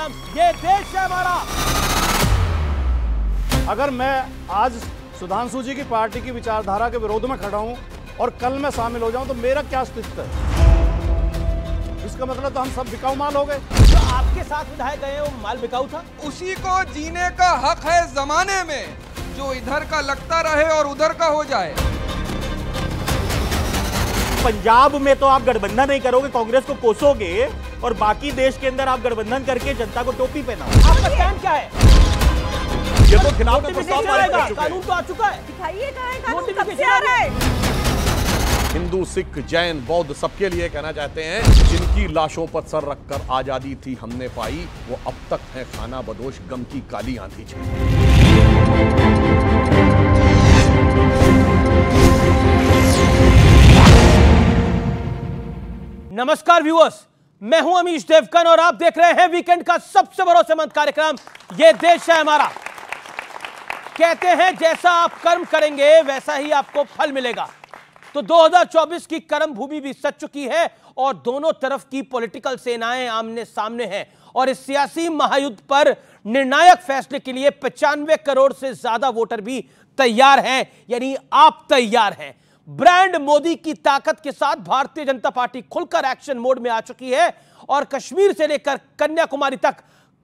ये देश है हमारा अगर मैं आज सुधांशु जी की पार्टी की विचारधारा के विरोध में खड़ा हूं और कल मैं शामिल हो जाऊं तो मेरा क्या अस्तित्व है इसका मतलब तो हम सब बिकाऊ माल हो गए जो आपके साथ विधायक गए वो माल बिकाऊ था उसी को जीने का हक है जमाने में जो इधर का लगता रहे और उधर का हो जाए पंजाब में तो आप गठबंधन नहीं करोगे कांग्रेस को कोसोगे और बाकी देश के अंदर आप गठबंधन करके जनता को टोपी पहनाओ हाँ, आपका काम क्या है ये तो खिलाफ कानून तो आ चुका है दिखाइए हिंदू सिख जैन बौद्ध सबके लिए कहना चाहते हैं जिनकी लाशों पर सर रखकर आजादी थी हमने पाई वो अब तक है खाना बदोश गम की काली आंधी जी नमस्कार व्यूअर्स मैं हूं अमीश देवकन और आप देख रहे हैं वीकेंड का सबसे भरोसेमंद कार्यक्रम यह देश है हमारा कहते हैं जैसा आप कर्म करेंगे वैसा ही आपको फल मिलेगा तो 2024 की कर्म भूमि भी सच चुकी है और दोनों तरफ की पॉलिटिकल सेनाएं आमने सामने हैं और इस सियासी महायुद्ध पर निर्णायक फैसले के लिए पचानवे करोड़ से ज्यादा वोटर भी तैयार हैं यानी आप तैयार हैं ब्रांड मोदी की ताकत के साथ भारतीय जनता पार्टी खुलकर एक्शन मोड में आ चुकी है और कश्मीर से लेकर कन्याकुमारी तक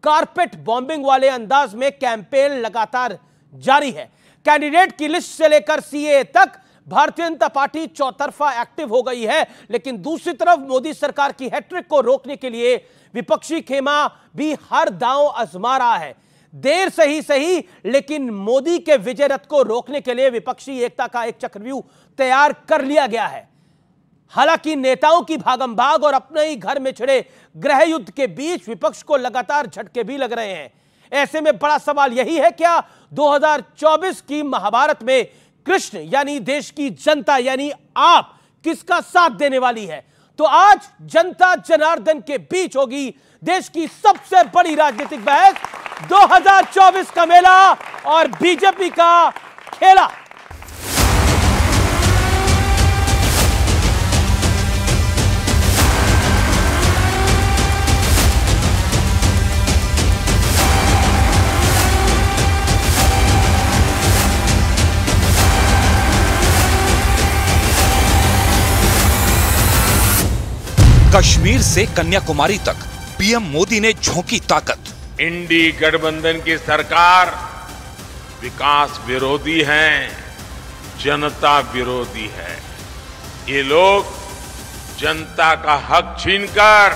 कारपेट बॉम्बिंग वाले अंदाज में कैंपेन लगातार जारी है कैंडिडेट की लिस्ट से लेकर सीए तक भारतीय जनता पार्टी चौतरफा एक्टिव हो गई है लेकिन दूसरी तरफ मोदी सरकार की हैट्रिक को रोकने के लिए विपक्षी खेमा भी हर दांव आजमा रहा है देर से ही सही लेकिन मोदी के विजय रथ को रोकने के लिए विपक्षी एकता का एक चक्रव्यूह तैयार कर लिया गया है हालांकि नेताओं की भागम भाग और अपने ही घर में छिड़े ग्रह युद्ध के बीच विपक्ष को लगातार झटके भी लग रहे हैं ऐसे में बड़ा सवाल यही है क्या 2024 की महाभारत में कृष्ण यानी देश की जनता यानी आप किसका साथ देने वाली है तो आज जनता जनार्दन के बीच होगी देश की सबसे बड़ी राजनीतिक बहस 2024 का मेला और बीजेपी का खेला कश्मीर से कन्याकुमारी तक पीएम मोदी ने झोंकी ताकत इंडी गठबंधन की सरकार विकास विरोधी है जनता विरोधी है ये लोग जनता का हक छीनकर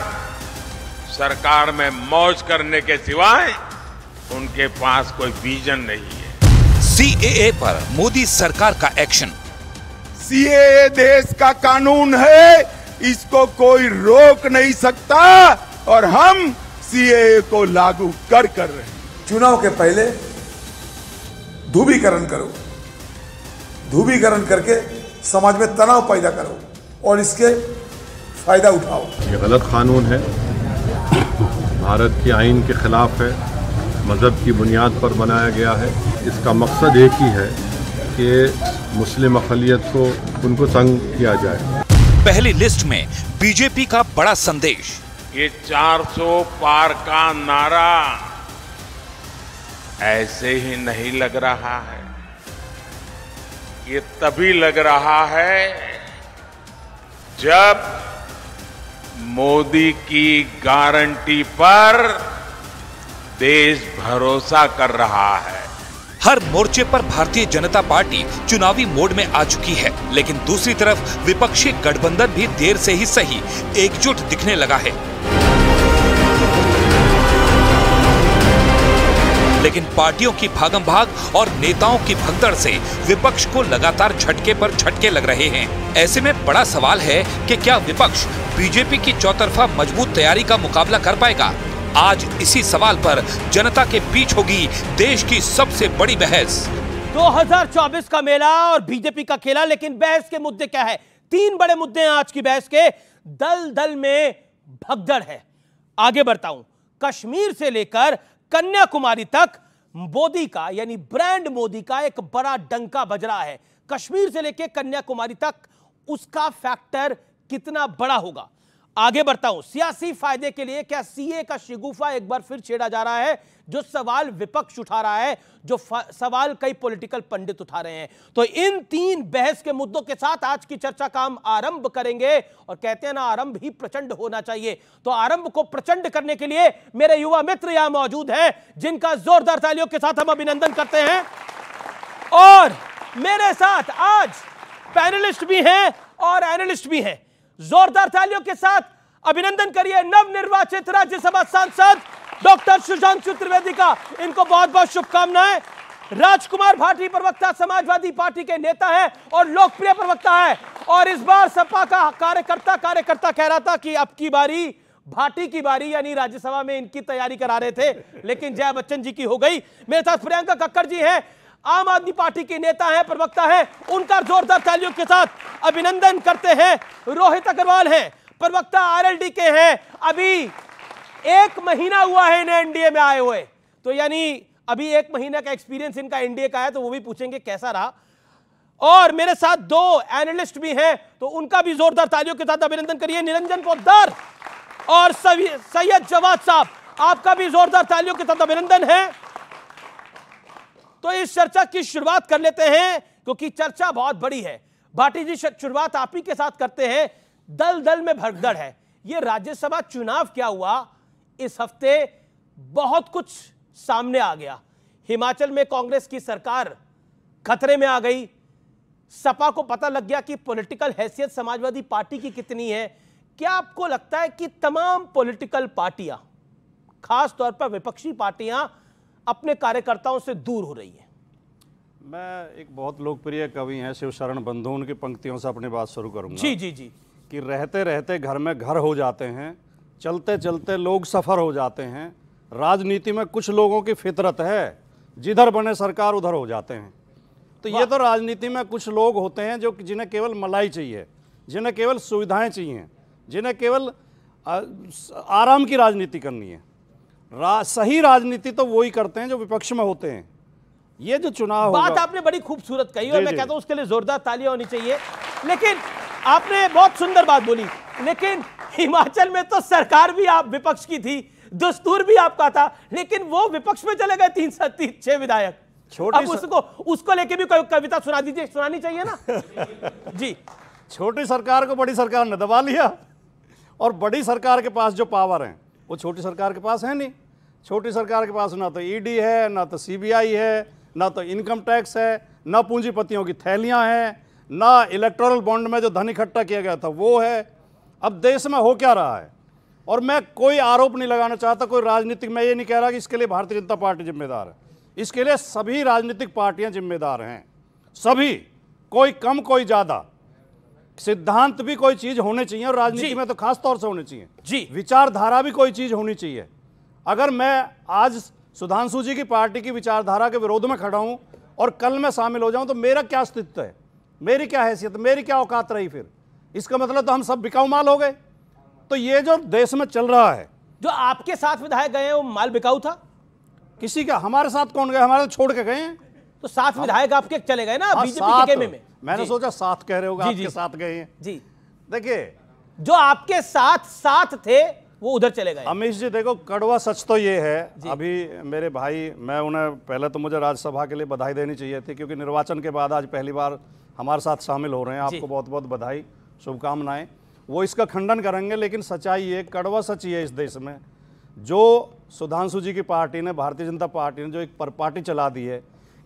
सरकार में मौज करने के सिवाय उनके पास कोई विजन नहीं है सीएए पर मोदी सरकार का एक्शन सीएए देश का कानून है इसको कोई रोक नहीं सकता और हम सीएए को लागू कर कर रहे चुनाव के पहले धुबीकरण करो धुबीकरण करके समाज में तनाव पैदा करो और इसके फायदा उठाओ ये गलत कानून है भारत के आइन के खिलाफ है मज़हब की बुनियाद पर बनाया गया है इसका मकसद एक ही है कि मुस्लिम अखलियत को उनको तंग किया जाए पहली लिस्ट में बीजेपी का बड़ा संदेश ये 400 पार का नारा ऐसे ही नहीं लग रहा है ये तभी लग रहा है जब मोदी की गारंटी पर देश भरोसा कर रहा है हर मोर्चे पर भारतीय जनता पार्टी चुनावी मोड में आ चुकी है लेकिन दूसरी तरफ विपक्षी गठबंधन भी देर से ही सही एकजुट दिखने लगा है लेकिन पार्टियों की भागम भाग और नेताओं की भगदड़ से विपक्ष को लगातार झटके पर झटके लग रहे हैं ऐसे में बड़ा सवाल है कि क्या विपक्ष बीजेपी की चौतरफा मजबूत तैयारी का मुकाबला कर पाएगा आज इसी सवाल पर जनता के बीच होगी देश की सबसे बड़ी बहस 2024 का मेला और बीजेपी का खेला लेकिन बहस के मुद्दे क्या है तीन बड़े मुद्दे हैं आज की बहस के दल दल में भगदड़ है आगे बढ़ता हूं कश्मीर से लेकर कन्याकुमारी तक मोदी का यानी ब्रांड मोदी का एक बड़ा डंका बज रहा है कश्मीर से लेकर कन्याकुमारी तक उसका फैक्टर कितना बड़ा होगा आगे बढ़ता हूं सियासी फायदे के लिए क्या सीए का शिगुफा एक बार फिर छेड़ा जा रहा है जो सवाल विपक्ष उठा रहा है जो सवाल कई पॉलिटिकल पंडित उठा रहे हैं तो इन तीन बहस के मुद्दों के साथ आज की चर्चा का हम आरंभ करेंगे और कहते हैं ना आरंभ ही प्रचंड होना चाहिए तो आरंभ को प्रचंड करने के लिए मेरे युवा मित्र यहां मौजूद है जिनका जोरदार तालियों के साथ हम अभिनंदन करते हैं और मेरे साथ आज पैनलिस्ट भी हैं और एनलिस्ट भी हैं जोरदार तालियों के साथ अभिनंदन करिए नव निर्वाचित राज्यसभा सांसद डॉक्टर सुशांत चतुर्वेदी का इनको बहुत बहुत शुभकामनाएं राजकुमार भाटी प्रवक्ता समाजवादी पार्टी के नेता है और लोकप्रिय प्रवक्ता है और इस बार सपा का कार्यकर्ता कार्यकर्ता कह रहा था कि अब की बारी भाटी की बारी यानी राज्यसभा में इनकी तैयारी करा रहे थे लेकिन जया बच्चन जी की हो गई मेरे साथ प्रियंका कक्कर जी हैं आम आदमी पार्टी के नेता हैं प्रवक्ता हैं उनका जोरदार तालियों के साथ अभिनंदन करते हैं रोहित अग्रवाल हैं प्रवक्ता आरएलडी के हैं अभी एक महीना हुआ है इन्हें एनडीए में आए हुए तो यानी अभी एक महीना का एक्सपीरियंस इनका एनडीए का है तो वो भी पूछेंगे कैसा रहा और मेरे साथ दो एनालिस्ट भी हैं तो उनका भी जोरदार तालियों के साथ अभिनंदन करिए निरंजन पोदार और सैयद जवाद साहब आपका भी जोरदार तालियों के साथ अभिनंदन है तो इस चर्चा की शुरुआत कर लेते हैं क्योंकि चर्चा बहुत बड़ी है भाटी जी शुरुआत आप ही के साथ करते हैं दल दल में भगदड़ है ये राज्यसभा चुनाव क्या हुआ इस हफ्ते बहुत कुछ सामने आ गया हिमाचल में कांग्रेस की सरकार खतरे में आ गई सपा को पता लग गया कि पॉलिटिकल हैसियत समाजवादी पार्टी की कितनी है क्या आपको लगता है कि तमाम पॉलिटिकल पार्टियां खास तौर पर विपक्षी पार्टियां अपने कार्यकर्ताओं से दूर हो रही है मैं एक बहुत लोकप्रिय कवि हैं शिव शरण बंधु उनकी पंक्तियों से अपनी बात शुरू करूंगा जी जी जी कि रहते रहते घर में घर हो जाते हैं चलते चलते लोग सफ़र हो जाते हैं राजनीति में कुछ लोगों की फितरत है जिधर बने सरकार उधर हो जाते हैं तो ये तो राजनीति में कुछ लोग होते हैं जो जिन्हें केवल मलाई चाहिए जिन्हें केवल सुविधाएं चाहिए जिन्हें केवल आराम की राजनीति करनी है रा, सही राजनीति तो वही करते हैं जो विपक्ष में होते हैं ये जो चुनाव बात आपने बड़ी खूबसूरत कही और मैं कहता हूं उसके लिए जोरदार तालियां होनी चाहिए लेकिन आपने बहुत सुंदर बात बोली लेकिन हिमाचल में तो सरकार भी आप विपक्ष की थी दस्तूर भी आपका था लेकिन वो विपक्ष में चले गए तीन सौ तीन छह विधायक छोटी उसको उसको लेके भी कोई कविता सुना दीजिए सुनानी चाहिए ना जी छोटी सरकार को बड़ी सरकार ने दबा लिया और बड़ी सरकार के पास जो पावर है वो छोटी सरकार के पास है नहीं छोटी सरकार के पास ना तो ईडी e है ना तो सीबीआई है ना तो इनकम टैक्स है ना पूंजीपतियों की थैलियां हैं ना इलेक्ट्रल बॉन्ड में जो धन इकट्ठा किया गया था वो है अब देश में हो क्या रहा है और मैं कोई आरोप नहीं लगाना चाहता कोई राजनीतिक मैं ये नहीं कह रहा कि इसके लिए भारतीय जनता पार्टी जिम्मेदार है इसके लिए सभी राजनीतिक पार्टियाँ जिम्मेदार हैं सभी कोई कम कोई ज़्यादा सिद्धांत भी कोई चीज़ होनी चाहिए और राजनीति में तो खास तौर से होनी चाहिए जी विचारधारा भी कोई चीज़ होनी चाहिए अगर मैं आज सुधांशु जी की पार्टी की विचारधारा के विरोध में खड़ा हूँ और कल मैं शामिल हो जाऊँ तो मेरा क्या अस्तित्व है मेरी क्या हैसियत मेरी क्या औकात रही फिर इसका मतलब तो हम सब बिकाऊ माल हो गए तो ये जो देश में चल रहा है जो आपके साथ विधायक गए वो माल बिकाऊ था किसी का हमारे साथ कौन गए हमारे छोड़ के गए तो साथ विधायक हाँ। आपके चले गए ना हाँ, बीजेपी के में, में। मैंने सोचा साथ कह रहे होगा आपके साथ गए हैं जी देखिए जो आपके साथ साथ थे वो उधर चले गए अमीश जी देखो कड़वा सच तो ये है अभी मेरे भाई मैं उन्हें पहले तो मुझे राज्यसभा के लिए बधाई देनी चाहिए थी क्योंकि निर्वाचन के बाद आज पहली बार हमारे साथ शामिल हो रहे हैं आपको बहुत बहुत बधाई शुभकामनाएं वो इसका खंडन करेंगे लेकिन सच्चाई ये कड़वा सच ये इस देश में जो सुधांशु जी की पार्टी ने भारतीय जनता पार्टी ने जो एक पर पार्टी चला दी है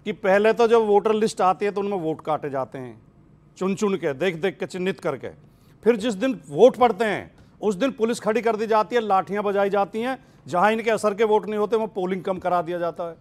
कि पहले तो जब वोटर लिस्ट आती है तो उनमें वोट काटे जाते हैं चुन चुन के देख देख के चिन्हित करके फिर जिस दिन वोट पड़ते हैं उस दिन पुलिस खड़ी कर दी जाती है लाठियां बजाई जाती हैं जहां इनके असर के वोट नहीं होते वहाँ पोलिंग कम करा दिया जाता है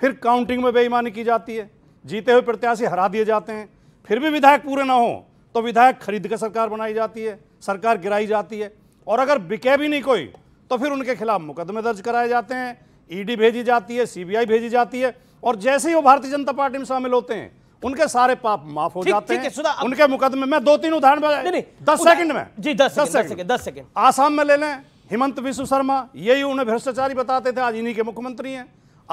फिर काउंटिंग में बेईमानी की जाती है जीते हुए प्रत्याशी हरा दिए जाते हैं फिर भी विधायक पूरे ना हों तो विधायक खरीद कर सरकार बनाई जाती है सरकार गिराई जाती है और अगर बिके भी नहीं कोई तो फिर उनके खिलाफ मुकदमे दर्ज कराए जाते हैं ईडी भेजी जाती है सीबीआई भेजी जाती है और जैसे ही वो भारतीय जनता पार्टी में शामिल होते हैं उनके सारे पाप माफ हो जाते हैं उनके मुकदमे में दो तीन उदाहरण बताए दस सेकंड में जी दस दस सेकंड दस सेकंड आसाम में ले लें हिमंत विश्व शर्मा यही उन्हें भ्रष्टाचारी बताते थे आज इन्हीं के मुख्यमंत्री हैं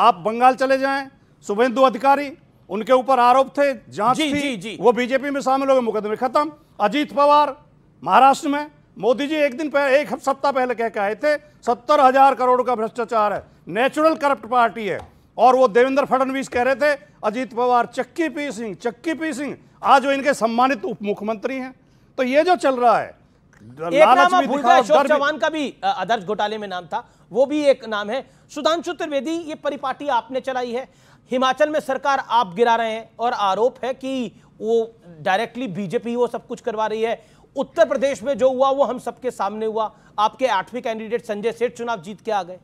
आप बंगाल चले जाएं शुभेंदु अधिकारी उनके ऊपर आरोप थे जांच जी, थी जी, जी। वो बीजेपी में शामिल हो गए मुकदमे खत्म अजीत पवार महाराष्ट्र में मोदी जी एक दिन पहले एक सप्ताह पहले कह के आए थे सत्तर हजार करोड़ का भ्रष्टाचार है नेचुरल करप्ट पार्टी है और वो देवेंद्र फडणवीस कह रहे थे अजीत पवार चक्की पी सिंह चक्की पी सिंह आज वो इनके सम्मानित उप मुख्यमंत्री हैं तो ये जो चल रहा है एक नाम भूल गए अशोक चौहान का भी आदर्श घोटाले में नाम था वो भी एक नाम है सुधांशु त्रिवेदी ये परिपाटी आपने चलाई है हिमाचल में सरकार आप गिरा रहे हैं और आरोप है कि वो डायरेक्टली बीजेपी वो सब कुछ करवा रही है उत्तर प्रदेश में जो हुआ वो हम सबके सामने हुआ आपके आठवीं कैंडिडेट संजय सेठ चुनाव जीत के आ गए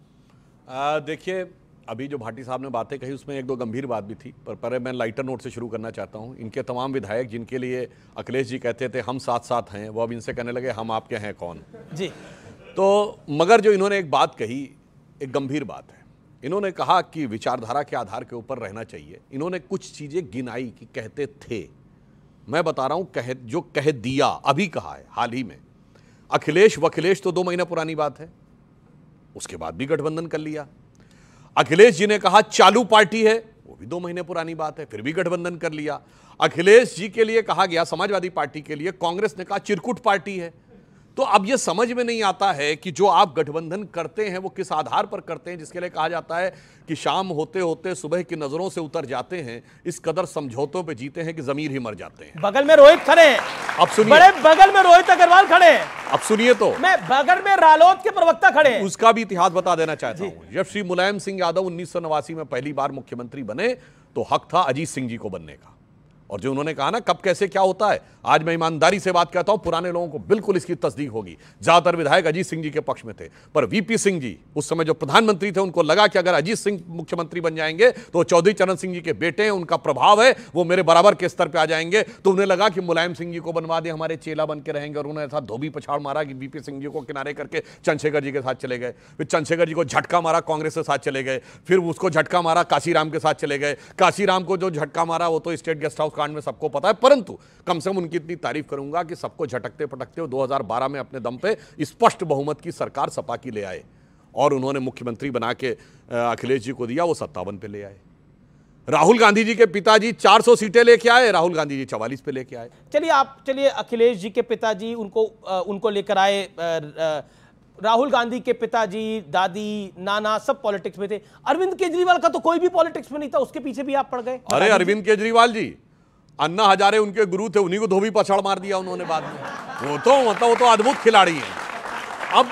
देखिए अभी जो भाटी साहब ने बातें कही उसमें एक दो गंभीर बात भी थी पर पर मैं लाइटर नोट से शुरू करना चाहता हूं इनके तमाम विधायक जिनके लिए अखिलेश जी कहते थे हम साथ साथ हैं वो अब इनसे कहने लगे हम आपके हैं कौन जी तो मगर जो इन्होंने एक बात कही एक गंभीर बात है इन्होंने कहा कि विचारधारा के आधार के ऊपर रहना चाहिए इन्होंने कुछ चीज़ें गिनाई कि कहते थे मैं बता रहा हूँ कह जो कह दिया अभी कहा है हाल ही में अखिलेश वखिलेश तो दो महीना पुरानी बात है उसके बाद भी गठबंधन कर लिया अखिलेश जी ने कहा चालू पार्टी है वो भी दो महीने पुरानी बात है फिर भी गठबंधन कर लिया अखिलेश जी के लिए कहा गया समाजवादी पार्टी के लिए कांग्रेस ने कहा चिरकुट पार्टी है तो अब यह समझ में नहीं आता है कि जो आप गठबंधन करते हैं वो किस आधार पर करते हैं जिसके लिए कहा जाता है कि शाम होते होते सुबह की नजरों से उतर जाते हैं इस कदर समझौतों पे जीते हैं कि जमीर ही मर जाते हैं बगल में रोहित खड़े हैं अब सुनिए बड़े बगल में रोहित अग्रवाल खड़े हैं अब सुनिए तो मैं बगल में रालोद के प्रवक्ता खड़े हैं उसका भी इतिहास बता देना चाहता हूँ जब श्री मुलायम सिंह यादव उन्नीस में पहली बार मुख्यमंत्री बने तो हक था अजीत सिंह जी को बनने का और जो उन्होंने कहा ना कब कैसे क्या होता है आज मैं ईमानदारी से बात करता हूं पुराने लोगों को बिल्कुल इसकी तस्दीक होगी ज्यादातर विधायक अजीत सिंह जी के पक्ष में थे पर वीपी सिंह जी उस समय जो प्रधानमंत्री थे उनको लगा कि अगर अजीत सिंह मुख्यमंत्री बन जाएंगे तो चौधरी चरण सिंह जी के बेटे हैं उनका प्रभाव है वो मेरे बराबर के स्तर पर आ जाएंगे तो उन्हें लगा कि मुलायम सिंह जी को बनवा दें हमारे चेला बन के रहेंगे और उन्होंने ऐसा धोबी पछाड़ मारा कि वीपी सिंह जी को किनारे करके चंद्रशेखर जी के साथ चले गए फिर चंद्रशेखर जी को झटका मारा कांग्रेस के साथ चले गए फिर उसको झटका मारा काशीराम के साथ चले गए काशीराम को जो झटका मारा वो तो स्टेट गेस्ट हाउस कांड में सबको पता है परंतु कम से कम उनकी इतनी तारीफ करूंगा कि सबको झटकते पटकते हो 2012 में अपने दम पे स्पष्ट बहुमत की सरकार सपा की ले आए और उन्होंने मुख्यमंत्री बना के अखिलेश जी को दिया वो सत्तावन पे ले आए राहुल गांधी जी के पिताजी 400 सीटें लेके आए राहुल गांधी जी 44 पे लेके आए चलिए आप चलिए अखिलेश जी के पिताजी उनको उनको लेकर आए राहुल गांधी के पिताजी दादी नाना सब पॉलिटिक्स में थे अरविंद केजरीवाल का तो कोई भी पॉलिटिक्स में नहीं था उसके पीछे भी आप पड़ गए अरे अरविंद केजरीवाल जी अन्ना हजारे उनके गुरु थे उन्हीं को धोबी पछाड़ मार दिया उन्होंने बाद में वो तो मतलब वो तो अद्भुत खिलाड़ी है अब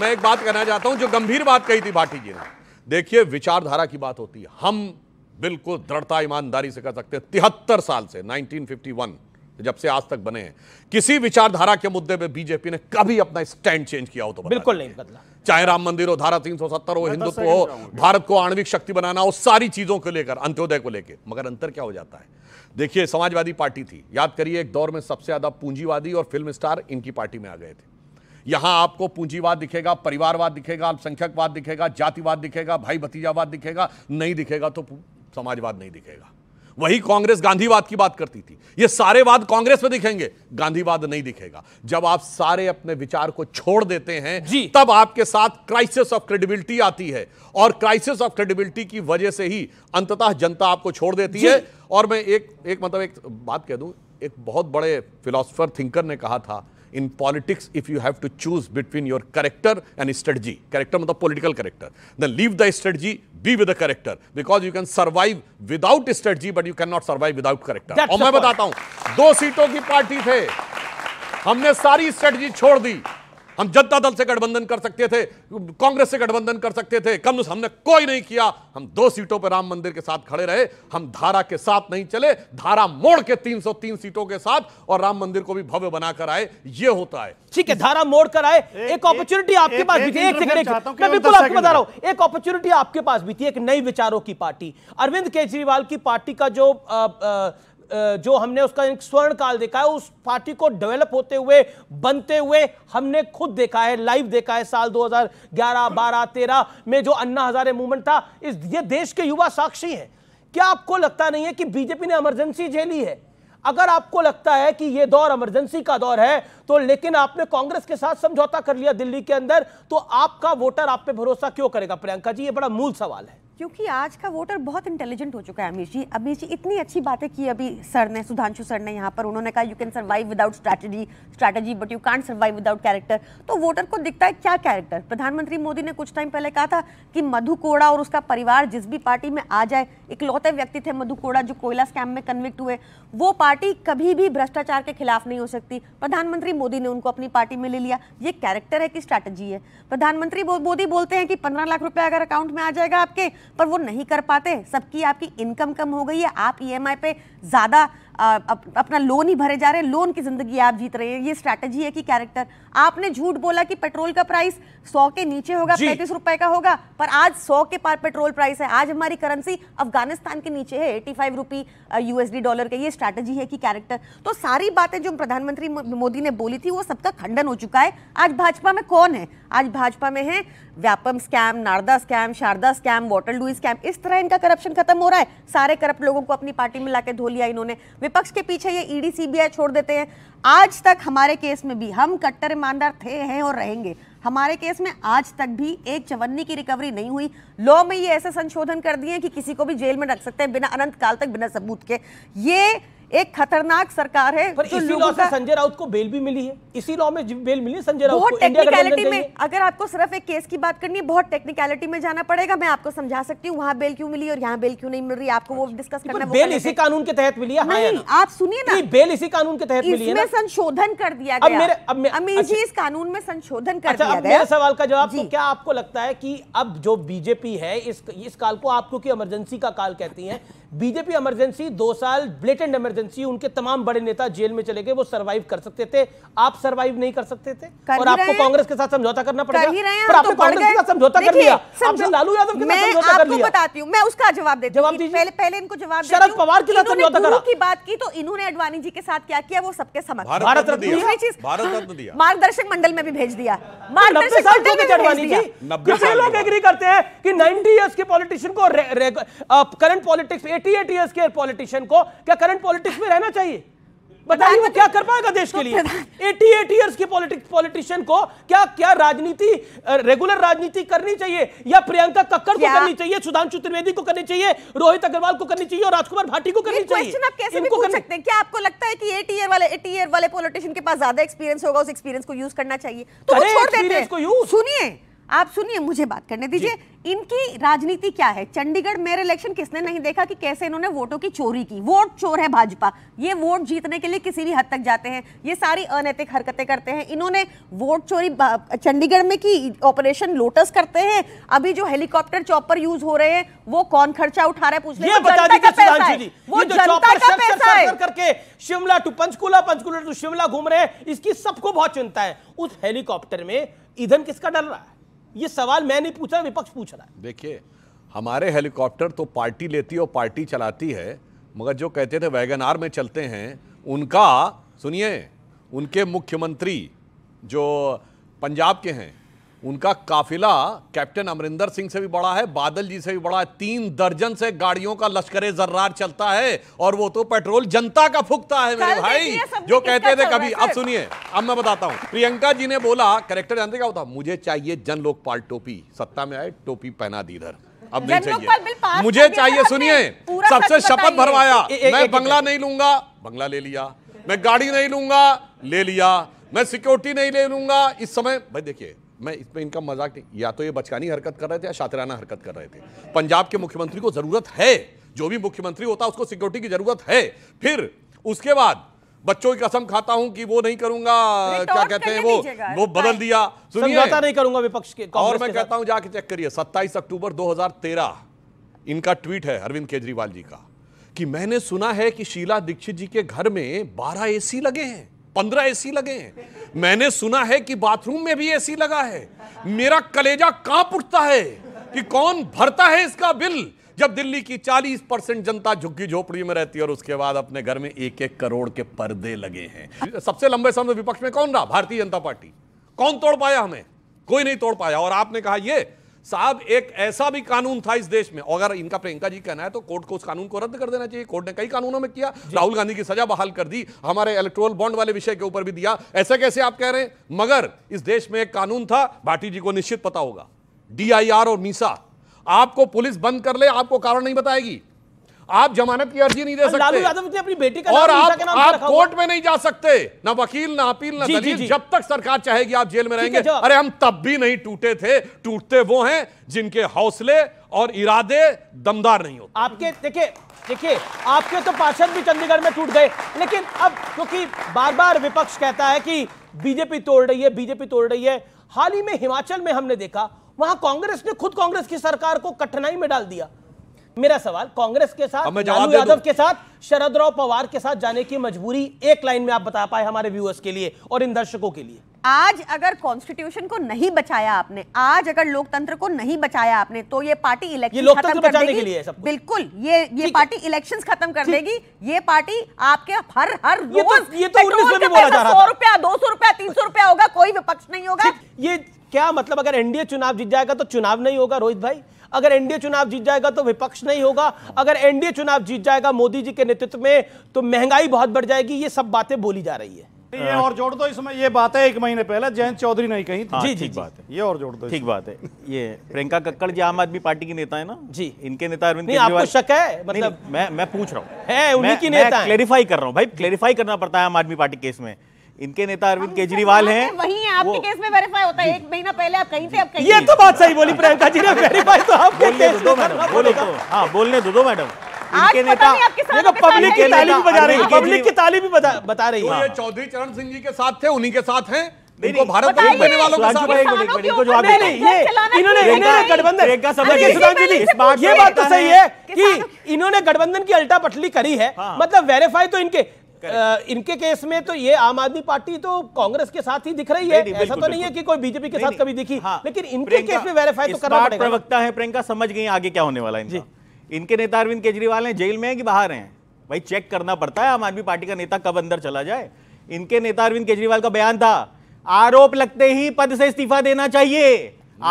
मैं एक बात कहना चाहता हूं जो गंभीर बात कही थी भाटी जी ने देखिए विचारधारा की बात होती है हम बिल्कुल दृढ़ता ईमानदारी से कह सकते हैं तिहत्तर साल से 1951 जब से आज तक बने हैं किसी विचारधारा के मुद्दे पे बीजेपी ने कभी अपना स्टैंड चेंज किया हो तो बिल्कुल नहीं बदला चाहे राम मंदिर हो धारा 370 हो तो हिंदुत्व हो भारत को आणविक शक्ति बनाना हो सारी चीजों को लेकर अंत्योदय को लेकर मगर अंतर क्या हो जाता है देखिए समाजवादी पार्टी थी याद करिए एक दौर में सबसे ज़्यादा पूंजीवादी और फिल्म स्टार इनकी पार्टी में आ गए थे यहां आपको पूंजीवाद दिखेगा परिवारवाद दिखेगा अल्पसंख्यकवाद दिखेगा जातिवाद दिखेगा भाई भतीजावाद दिखेगा नहीं दिखेगा तो समाजवाद नहीं दिखेगा वही कांग्रेस गांधीवाद की बात करती थी ये सारे वाद कांग्रेस में दिखेंगे गांधीवाद नहीं दिखेगा जब आप सारे अपने विचार को छोड़ देते हैं जी। तब आपके साथ क्राइसिस ऑफ क्रेडिबिलिटी आती है और क्राइसिस ऑफ क्रेडिबिलिटी की वजह से ही अंततः जनता आपको छोड़ देती है और मैं एक एक मतलब एक बात कह दूं एक बहुत बड़े फिलोसफर थिंकर ने कहा था in politics if you have to choose between your character and strategy character मतलब political character the leave the strategy be with character because you can survive without strategy but you can not survive without character और मैं बताता हूं दो सीटों की party थे हमने सारी स्ट्रेटजी छोड़ दी हम जनता दल से गठबंधन कर सकते थे कांग्रेस से गठबंधन कर सकते थे कम हमने कोई नहीं किया हम दो सीटों पर राम मंदिर के साथ खड़े रहे हम धारा के साथ नहीं चले धारा मोड़ के 303 सीटों के साथ और राम मंदिर को भी भव्य बनाकर आए ये होता है ठीक है धारा मोड़ कर आए एक अपॉर्चुनिटी आपके पास भी थी एक सेकंड एक अपॉर्चुनिटी आपके पास भी थी एक नई विचारों की पार्टी अरविंद केजरीवाल की पार्टी का जो जो हमने उसका स्वर्ण काल देखा है उस पार्टी को डेवलप होते हुए बनते हुए हमने खुद देखा है लाइव देखा है साल 2011 12 13 में जो अन्ना हजारे मूवमेंट था इस ये देश के युवा साक्षी हैं क्या आपको लगता नहीं है कि बीजेपी ने इमरजेंसी झेली है अगर आपको लगता है कि यह दौर इमरजेंसी का दौर है तो लेकिन आपने कांग्रेस के साथ समझौता कर लिया दिल्ली के अंदर तो आपका वोटर आप पे भरोसा क्यों करेगा प्रियंका जी ये बड़ा मूल सवाल है क्योंकि आज का वोटर बहुत इंटेलिजेंट हो चुका है अमीश जी अमीश जी इतनी अच्छी बातें की अभी सर ने सुधांशु सर ने यहाँ पर उन्होंने कहा you can survive without strategy strategy but you can't survive without character तो वोटर को दिखता है क्या कैरेक्टर प्रधानमंत्री मोदी ने कुछ टाइम पहले कहा था कि मधु कोड़ा और उसका परिवार जिस भी पार्टी में आ जाए इकलौते व्यक्ति थे मधु कोड़ा जो कोयला स्कैम में कन्विक्ट हुए वो पार्टी कभी भी भ्रष्टाचार के खिलाफ नहीं हो सकती प्रधानमंत्री मोदी ने उनको अपनी पार्टी में ले लिया ये कैरेक्टर है कि स्ट्रैटेजी है प्रधानमंत्री मोदी बोलते हैं कि पंद्रह लाख रुपया अगर अकाउंट में आ जाएगा आपके पर वो नहीं कर पाते सबकी आपकी इनकम कम हो गई है आप ई e पे ज़्यादा अप, अपना लोन ही भरे जा रहे हैं लोन की ज़िंदगी आप जीत रहे हैं ये स्ट्रैटेजी है कि कैरेक्टर आपने झूठ बोला कि पेट्रोल का प्राइस सौ के नीचे होगा पैंतीस रुपए का होगा पर आज सौ के पार पेट्रोल प्राइस है आज हमारी करेंसी अफगानिस्तान के नीचे है eighty five rupee USD dollar का ये स्ट्रैटेजी है कि कैरेक्टर तो सारी बातें जो प्रधानमंत्री मोदी ने बोली थी वो सबका खंडन हो चुका है आज भाजपा में कौन है आज भाजपा में है Vyapam scam Narada scam Sharada scam water लुई स्कैम इस तरह इनका करप्शन खत्म हो रहा है सारे करप्ट लोगों को अपनी पार्टी में लाके धो लिया इन्होंने विपक्ष के पीछे ये ईडी e सीबीआई छोड़ देते हैं आज तक हमारे केस में भी हम कट्टर ईमानदार थे हैं और रहेंगे हमारे केस में आज तक भी एक चवन्नी की रिकवरी नहीं हुई लॉ में ये ऐसे संशोधन कर दिए कि किसी को भी जेल में रख सकते हैं बिना अनंत काल तक बिना सबूत के ये एक खतरनाक सरकार है पर इसी लॉ से संजय राउत को बेल भी मिली है इसी लॉ में बेल मिली संजय राउत टेक्निकलिटी में अगर आपको सिर्फ एक केस की बात करनी है बहुत टेक्निकलिटी में जाना पड़ेगा मैं आपको समझा सकती हूँ वहाँ बेल क्यों मिली और यहाँ बेल क्यों नहीं मिल रही आपको वो डिस्कस अच्छा। करना बेल हाँ इसी कानून के तहत मिली है आप सुनिए ना बेल इसी कानून के तहत मिली है संशोधन कर दिया गया अमीर जी अच्छा। इस कानून में संशोधन कर अच्छा, दिया गया सवाल का जवाब तो क्या आपको लगता है की अब जो बीजेपी है इस काल को आप क्योंकि इमरजेंसी का काल कहती है बीजेपी इमरजेंसी दो साल ब्लेटेंट इमरजेंसी उनके तमाम बड़े नेता जेल में चले गए वो सरवाइव कर सकते थे आप सरवाइव नहीं कर सकते थे कर और आपको कांग्रेस के साथ समझौता करना पड़ेगा तो समझौता कर लिया लालू यादव के साथ समझौता कर लिया बताती मैं उसका जवाब देती जवाब पहले पहले इनको जवाब शरद पवार के साथ समझौता करा की बात की तो इन्होंने अडवाणी जी के साथ क्या किया वो सबके समक्ष भारत रत्न दिया भारत रत्न दिया मार्गदर्शक मंडल में भी भेज दिया तो मार्गदर्शक मंडल में अडवाणी जी लोग एग्री करते हैं कि 90 इयर्स के पॉलिटिशियन को current politics uh, eighty eight years के पॉलिटिशियन को क्या करंट पॉलिटिक्स में रहना चाहिए बताइए वो क्या कर पाएगा देश के लिए एटी एट ईयर्स के पॉलिटिक्स पॉलिटिशियन को क्या क्या राजनीति रेगुलर राजनीति करनी चाहिए या प्रियंका कक्कड़ को करनी चाहिए सुधांशु त्रिवेदी को करनी चाहिए रोहित अग्रवाल को करनी चाहिए और राजकुमार भाटी को करनी चाहिए आप कैसे भी पूछ सकते हैं क्या आपको लगता है कि एटी ईयर वाले एटी ईयर वाले पॉलिटिशियन के पास ज्यादा एक्सपीरियंस होगा उस एक्सपीरियंस को यूज करना चाहिए तो सुनिए आप सुनिए मुझे बात करने दीजिए इनकी राजनीति क्या है चंडीगढ़ मेयर इलेक्शन किसने नहीं देखा कि कैसे इन्होंने वोटों की चोरी की वोट चोर है भाजपा ये वोट जीतने के लिए किसी भी हद तक जाते हैं ये सारी अनैतिक हरकतें करते हैं इन्होंने वोट चोरी चंडीगढ़ में की ऑपरेशन लोटस करते हैं अभी जो हेलीकॉप्टर चॉपर यूज हो रहे हैं वो कौन खर्चा उठा रहा है पूछ रहे शिमला टू पंचकूला पंचकूला टू शिमला घूम रहे हैं इसकी सबको बहुत चिंता है उस हेलीकॉप्टर में ईधन किसका डल रहा है ये सवाल मैं नहीं पूछ रहा विपक्ष पूछ रहा है देखिए हमारे हेलीकॉप्टर तो पार्टी लेती है और पार्टी चलाती है मगर जो कहते थे वैगन आर में चलते हैं उनका सुनिए उनके मुख्यमंत्री जो पंजाब के हैं उनका काफिला कैप्टन अमरिंदर सिंह से भी बड़ा है बादल जी से भी बड़ा है तीन दर्जन से गाड़ियों का लश्कर जर्रार चलता है और वो तो पेट्रोल जनता का फूकता है मेरे भाई जो कहते थे कभी अब सुनिए अब मैं बताता हूं प्रियंका जी ने बोला करेक्टर जानते क्या होता मुझे चाहिए जन लोकपाल टोपी सत्ता में आए टोपी पहना दी इधर अब नहीं चाहिए मुझे चाहिए सुनिए सबसे शपथ भरवाया मैं बंगला नहीं लूंगा बंगला ले लिया मैं गाड़ी नहीं लूंगा ले लिया मैं सिक्योरिटी नहीं ले लूंगा इस समय भाई देखिए मैं इसमें इनका मजाक नहीं या तो ये बचकानी हरकत कर रहे थे या शातराना हरकत कर रहे थे पंजाब के मुख्यमंत्री को ज़रूरत है जो भी मुख्यमंत्री होता है उसको सिक्योरिटी की ज़रूरत है फिर उसके बाद बच्चों की कसम खाता हूं कि वो नहीं करूंगा क्या कहते हैं वो वो बदल दिया समझौता नहीं करूंगा विपक्ष के और मैं कहता हूं जाके चेक करिए 27 अक्टूबर 2013 इनका ट्वीट है अरविंद केजरीवाल जी का कि मैंने सुना है कि शीला दीक्षित जी के घर में 12 एसी लगे हैं पंद्रह एसी लगे हैं मैंने सुना है कि बाथरूम में भी एसी लगा है मेरा कलेजा कांप उठता है कि कौन भरता है इसका बिल जब दिल्ली की 40 परसेंट जनता झुग्गी झोपड़ी में रहती है और उसके बाद अपने घर में एक एक करोड़ के पर्दे लगे हैं सबसे लंबे समय विपक्ष में कौन रहा भारतीय जनता पार्टी कौन तोड़ पाया हमें कोई नहीं तोड़ पाया और आपने कहा यह साहब एक ऐसा भी कानून था इस देश में अगर इनका प्रियंका जी कहना है तो कोर्ट को उस कानून को रद्द कर देना चाहिए कोर्ट ने कई कानूनों में किया राहुल गांधी की सजा बहाल कर दी हमारे इलेक्ट्रोल बॉन्ड वाले विषय के ऊपर भी दिया ऐसे कैसे आप कह रहे हैं मगर इस देश में एक कानून था भाटी जी को निश्चित पता होगा डी और मीसा आपको पुलिस बंद कर ले आपको कारण नहीं बताएगी आप जमानत की अर्जी नहीं दे सकते लालू यादव अपनी बेटी का और आप, नाम आप कोर्ट में नहीं जा सकते ना वकील ना अपील ना दलील जब तक सरकार चाहेगी आप जेल में रहेंगे अरे हम तब भी नहीं टूटे थे टूटते वो हैं जिनके हौसले और इरादे दमदार नहीं होते आपके देखिए देखिए आपके तो पार्षद भी चंडीगढ़ में टूट गए लेकिन अब क्योंकि बार बार विपक्ष कहता है कि बीजेपी तोड़ रही है बीजेपी तोड़ रही है हाल ही में हिमाचल में हमने देखा वहां कांग्रेस ने खुद कांग्रेस की सरकार को कठिनाई में डाल दिया मेरा सवाल कांग्रेस के साथ लालू यादव के साथ शरद राव पवार के साथ जाने की मजबूरी एक लाइन में आप बता पाए हमारे व्यूअर्स के लिए और इन दर्शकों के लिए आज अगर कॉन्स्टिट्यूशन को नहीं बचाया आपने आज अगर लोकतंत्र को नहीं बचाया आपने तो ये पार्टी इलेक्शन खत्म कर देगी के लिए सब बिल्कुल ये ये पार्टी इलेक्शंस खत्म कर देगी ये पार्टी आपके हर हर रोज ये तो, तो सौ रुपया दो सौ रुपया तीन सौ रुपया होगा कोई विपक्ष नहीं होगा ये क्या मतलब अगर एनडीए चुनाव जीत जाएगा तो चुनाव नहीं होगा रोहित भाई अगर एनडीए चुनाव जीत जाएगा तो विपक्ष नहीं होगा अगर एनडीए चुनाव जीत जाएगा मोदी जी के नेतृत्व में तो महंगाई बहुत बढ़ जाएगी ये सब बातें बोली जा रही हाँ, है ये और जोड़ दो इसमें ये बात है एक महीने पहले जयंत चौधरी नहीं कही थी जी ठीक बात है ये और जोड़ दो ठीक बात है ये प्रियंका कक्कड़ जी आम आदमी पार्टी के नेता है ना जी इनके नेता अरविंद केजरीवाल शक है मतलब मैं मैं पूछ रहा हूँ उन्हीं की नेता क्लेरिफाई कर रहा हूँ भाई क्लेरिफाई करना पड़ता है आम आदमी पार्टी केस में इनके नेता अरविंद केजरीवाल हैं वही है आपके केस में वेरीफाई होता है एक महीना पहले आप कहीं थे आप कहीं ये तो बात सही बोली प्रियंका जी ने वेरीफाई तो आपके केस दो मैडम बोले तो हाँ बोलने दो दो मैडम इनके नेता ये तो पब्लिक की ताली भी बजा रही है पब्लिक की ताली भी बता रही है तो चौधरी चरण सिंह जी के साथ थे उन्हीं के साथ है भारत वालों के साथ इन्होंने गठबंधन की अल्टा पटली करी है हाँ। मतलब वेरीफाई तो इनके इनके केस में तो ये आम आदमी पार्टी तो कांग्रेस के साथ ही दिख रही है ऐसा तो नहीं है कि कोई बीजेपी के साथ कभी दिखी हाँ। लेकिन इनके केस में वेरीफाई तो करना पड़ेगा प्रवक्ता है प्रियंका समझ गई आगे क्या होने वाला है इनके नेता अरविंद केजरीवाल हैं जेल में है कि बाहर हैं भाई चेक करना पड़ता है आम आदमी पार्टी का नेता कब अंदर चला जाए इनके नेता अरविंद केजरीवाल का बयान था आरोप लगते ही पद से इस्तीफा देना चाहिए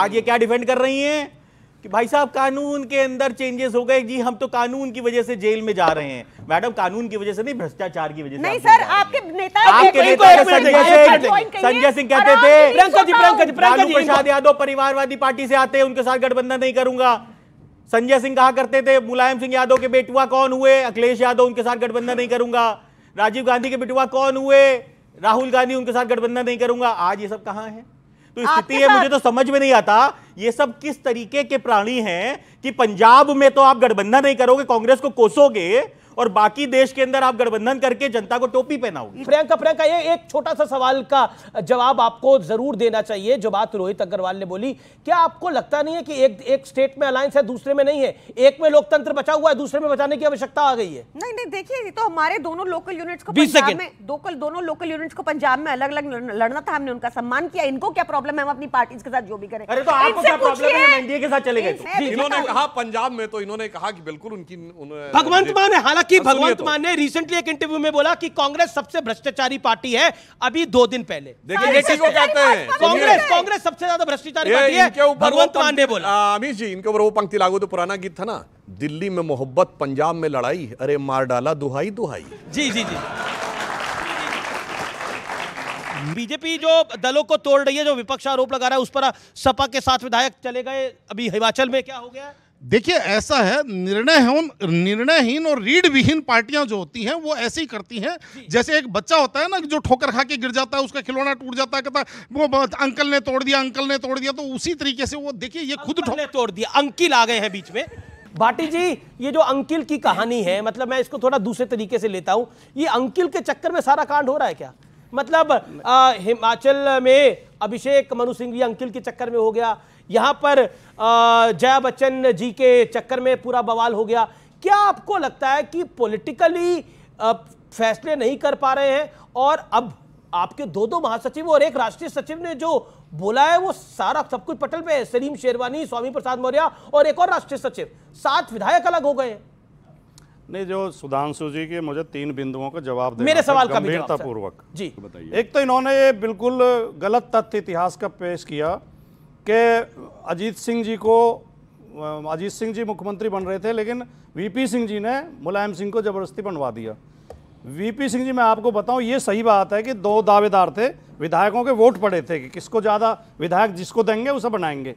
आज ये क्या डिफेंड कर रही हैं कि भाई साहब कानून के अंदर चेंजेस हो गए जी हम तो कानून की वजह से जेल में जा रहे हैं मैडम कानून की वजह से नहीं भ्रष्टाचार की वजह से नहीं सर आपके नेता आपके नेता तो संजय सिंह संजय सिंह कहते थे प्रियंका जी प्रियंका जी प्रियंका जी प्रसाद यादव परिवारवादी पार्टी से आते हैं उनके साथ गठबंधन नहीं करूंगा संजय सिंह कहा करते थे मुलायम सिंह यादव के बेटुआ कौन हुए अखिलेश यादव उनके साथ गठबंधन नहीं करूंगा राजीव गांधी के बेटुआ कौन हुए राहुल गांधी उनके साथ गठबंधन नहीं करूंगा आज ये सब कहा है तो स्थिति है मुझे तो समझ में नहीं आता ये सब किस तरीके के प्राणी हैं कि पंजाब में तो आप गठबंधन नहीं करोगे कांग्रेस को कोसोगे और बाकी देश के अंदर आप गठबंधन करके जनता को टोपी पहनाओगे प्रियंका प्रियंका ये एक छोटा सा सवाल का जवाब आपको जरूर देना चाहिए जो बात रोहित अग्रवाल ने बोली क्या आपको लगता नहीं है कि एक एक स्टेट में अलायंस है दूसरे में नहीं है एक में लोकतंत्र बचा हुआ है दूसरे में बचाने की आवश्यकता आ गई है नहीं नहीं देखिए तो हमारे दोनों लोकल यूनिट को पंजाब दोनों लोकल यूनिट को पंजाब में अलग अलग लड़ना था हमने उनका सम्मान किया इनको क्या प्रॉब्लम है हम अपनी पार्टी के साथ जो भी करें अरे तो आपको क्या प्रॉब्लम है एनडीए के साथ चले गए तो। इन्होंने कहा पंजाब में तो इन्होंने कहा कि बिल्कुल उनकी भगवंत मान है हालांकि की भगवंत तो। मान ने रिसेंटली एक इंटरव्यू में बोला कि कांग्रेस सबसे भ्रष्टाचारी पार्टी है अभी दो दिन पहले कांग्रेस कांग्रेस सबसे ज्यादा भ्रष्टाचारी पार्टी है भगवंत मान ने बोला अमित जी इनके ऊपर वो पंक्ति लागू तो पुराना गीत था ना दिल्ली में मोहब्बत पंजाब में लड़ाई अरे मार डाला दुहाई दुहाई जी जी जी बीजेपी जो दलों को तोड़ रही है जो विपक्ष आरोप लगा रहा है उस पर सपा के साथ विधायक चले गए अभी हिमाचल में क्या हो गया देखिए ऐसा है निर्णय निर्णयहीन और रीढ़ विहीन पार्टियां जो होती हैं वो ऐसे ही करती हैं जैसे एक बच्चा होता है ना जो ठोकर खा के गिर जाता है उसका खिलौना टूट जाता है कहता वो अंकल ने तोड़ दिया अंकल ने तोड़ दिया तो उसी तरीके से वो देखिए ये खुद ठोकर तोड़ दिया अंकिल आ गए हैं बीच में बाटी जी ये जो अंकिल की कहानी है मतलब मैं इसको थोड़ा दूसरे तरीके से लेता हूँ ये अंकिल के चक्कर में सारा कांड हो रहा है क्या मतलब हिमाचल में अभिषेक मनु सिंह भी अंकिल के चक्कर में हो गया यहाँ पर जया बच्चन जी के चक्कर में पूरा बवाल हो गया क्या आपको लगता है कि पॉलिटिकली फैसले नहीं कर पा रहे हैं और अब आपके दो दो महासचिव और एक राष्ट्रीय सचिव ने जो बोला है वो सारा सब कुछ पटल पे है सलीम शेरवानी स्वामी प्रसाद मौर्य और एक और राष्ट्रीय सचिव सात विधायक अलग हो गए नहीं जो सुधांशु जी के मुझे तीन बिंदुओं का जवाब मेरे सवाल का पूर्वक जी बताइए एक तो इन्होंने ये बिल्कुल गलत तथ्य इतिहास का पेश किया कि अजीत सिंह जी को अजीत सिंह जी मुख्यमंत्री बन रहे थे लेकिन वीपी सिंह जी ने मुलायम सिंह को ज़बरदस्ती बनवा दिया वीपी सिंह जी मैं आपको बताऊं ये सही बात है कि दो दावेदार थे विधायकों के वोट पड़े थे कि किसको ज़्यादा विधायक जिसको देंगे उसे बनाएंगे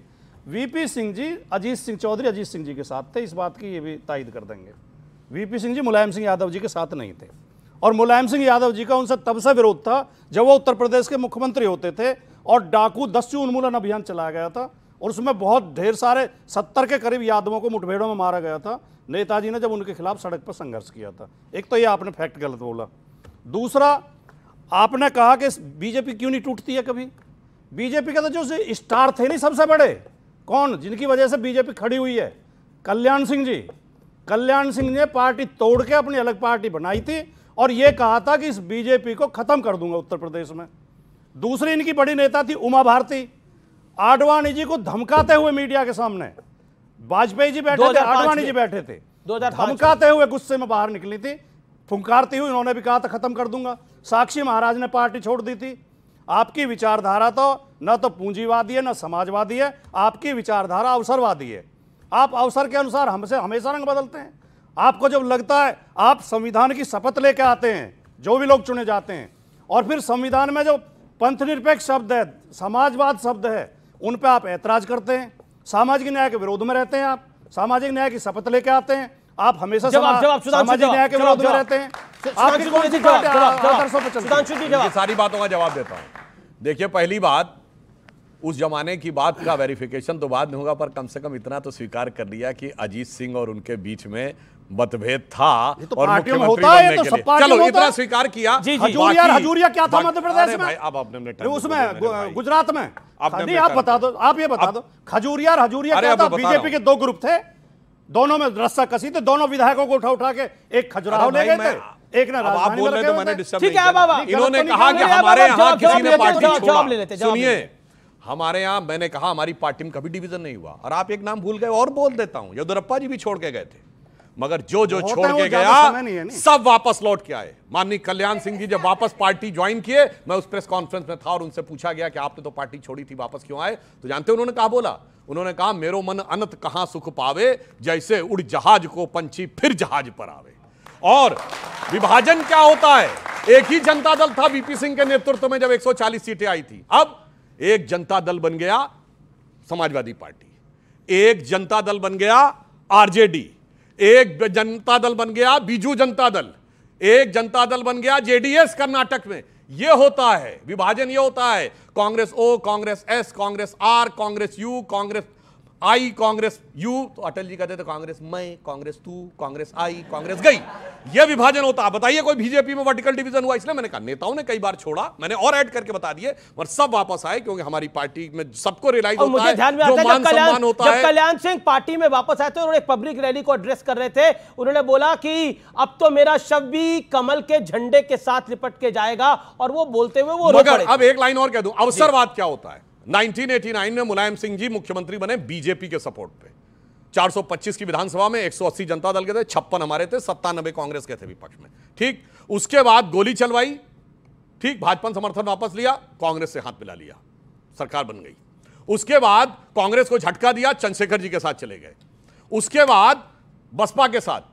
वीपी सिंह जी अजीत सिंह चौधरी अजीत सिंह जी के साथ थे इस बात की ये भी तायद कर देंगे वीपी सिंह जी मुलायम सिंह यादव जी के साथ नहीं थे और मुलायम सिंह यादव जी का उनसे तब से विरोध था जब वो उत्तर प्रदेश के मुख्यमंत्री होते थे और डाकू दस्यु उन्मूलन अभियान चलाया गया था और उसमें बहुत ढेर सारे सत्तर के करीब यादवों को मुठभेड़ों में मारा गया था नेताजी ने जब उनके खिलाफ सड़क पर संघर्ष किया था एक तो ये आपने फैक्ट गलत बोला दूसरा आपने कहा कि बीजेपी क्यों नहीं टूटती है कभी बीजेपी के तो जो स्टार थे नहीं सबसे बड़े कौन जिनकी वजह से बीजेपी खड़ी हुई है कल्याण सिंह जी कल्याण सिंह ने पार्टी तोड़ के अपनी अलग पार्टी बनाई थी और ये कहा था कि इस बीजेपी को खत्म कर दूंगा उत्तर प्रदेश में दूसरी इनकी बड़ी नेता थी उमा भारती आडवाणी जी को धमकाते हुए मीडिया के सामने वाजपेयी जी बैठे थे आडवाणी जी बैठे थे धमकाते हुए गुस्से में बाहर निकली थी फुंकारती हुई उन्होंने भी कहा था खत्म कर दूंगा साक्षी महाराज ने पार्टी छोड़ दी थी आपकी विचारधारा तो न तो पूंजीवादी है न समाजवादी है आपकी विचारधारा अवसरवादी है आप अवसर के अनुसार हमसे हमेशा रंग बदलते हैं आपको जब लगता है आप संविधान की शपथ लेके आते हैं जो भी लोग चुने जाते हैं और फिर संविधान में जो पंथ निरपेक्ष शब्द है समाजवाद शब्द है उन पर आप ऐतराज करते हैं सामाजिक न्याय के विरोध में रहते हैं आप सामाजिक न्याय की शपथ लेके आते हैं आप हमेशा सामाजिक न्याय के विरोध में रहते हैं सारी बातों का जवाब देता हूँ देखिए पहली बात उस जमाने की बात का वेरिफिकेशन तो बाद में होगा पर कम से कम इतना तो स्वीकार कर लिया कि अजीत सिंह और उनके बीच में मतभेद था तो और होता है तो सब चलो इतना स्वीकार किया जी जी हजूरिया हजूरिया क्या था मध्य प्रदेश में अब आपने उसमें गुजरात में नहीं आप बता दो आप ये बता दो खजूरिया हजूरिया क्या था बीजेपी के दो ग्रुप थे दोनों में रस्सा कसी थे दोनों विधायकों को उठा उठा के एक खजुराहो ले गए थे एक ना अब आप बोल रहे तो मैंने डिस्टर्ब ठीक है बाबा इन्होंने तो कहा कि हमारे यहाँ किसी ने पार्टी छोड़ा सुनिए हमारे यहाँ मैंने कहा हमारी पार्टी में कभी डिवीजन नहीं हुआ और आप एक नाम भूल गए और बोल देता हूँ यदुरप्पा जी भी छोड़ के गए थे मगर जो जो छोड़ के गया सब वापस लौट के आए माननीय कल्याण सिंह जी जब वापस पार्टी ज्वाइन किए मैं उस प्रेस कॉन्फ्रेंस में था और उनसे पूछा गया कि आपने तो पार्टी छोड़ी थी वापस क्यों आए तो जानते उन्होंने कहा बोला उन्होंने कहा मेरो मन अनंत कहां सुख पावे जैसे उड़ जहाज को पंछी फिर जहाज पर आवे और विभाजन क्या होता है एक ही जनता दल था वीपी सिंह के नेतृत्व में जब 140 सीटें आई थी अब एक जनता दल बन गया समाजवादी पार्टी एक जनता दल बन गया आरजेडी एक जनता दल बन गया बीजू जनता दल एक जनता दल बन गया जेडीएस कर्नाटक में यह होता है विभाजन यह होता है Congress O Congress S Congress R Congress U Congress I Congress U तो अटल जी कहते थे कांग्रेस मैं कांग्रेस तू कांग्रेस आई कांग्रेस गई यह विभाजन होता बताइए कोई बीजेपी में वर्टिकल डिवीजन हुआ इसलिए मैंने कहा नेताओं ने कई बार छोड़ा मैंने और ऐड करके बता दिए और सब वापस आए क्योंकि हमारी पार्टी में सबको रिलाईज होता है ध्यान में जो मान सम्मान होता है कल्याण सिंह पार्टी में वापस आए थे उन्होंने पब्लिक रैली को एड्रेस कर रहे थे उन्होंने बोला कि अब तो मेरा शब भी कमल के झंडे के साथ लिपट के जाएगा और वो बोलते हुए वो अब एक लाइन और कह दू अवसरवाद क्या होता है 1989 में मुलायम सिंह जी मुख्यमंत्री बने बीजेपी के सपोर्ट पे 425 की विधानसभा में 180 जनता दल के थे छप्पन हमारे थे सत्तानबे कांग्रेस के थे विपक्ष में ठीक उसके बाद गोली चलवाई ठीक भाजपा समर्थन वापस लिया कांग्रेस से हाथ मिला लिया सरकार बन गई उसके बाद कांग्रेस को झटका दिया चंद्रशेखर जी के साथ चले गए उसके बाद बसपा के साथ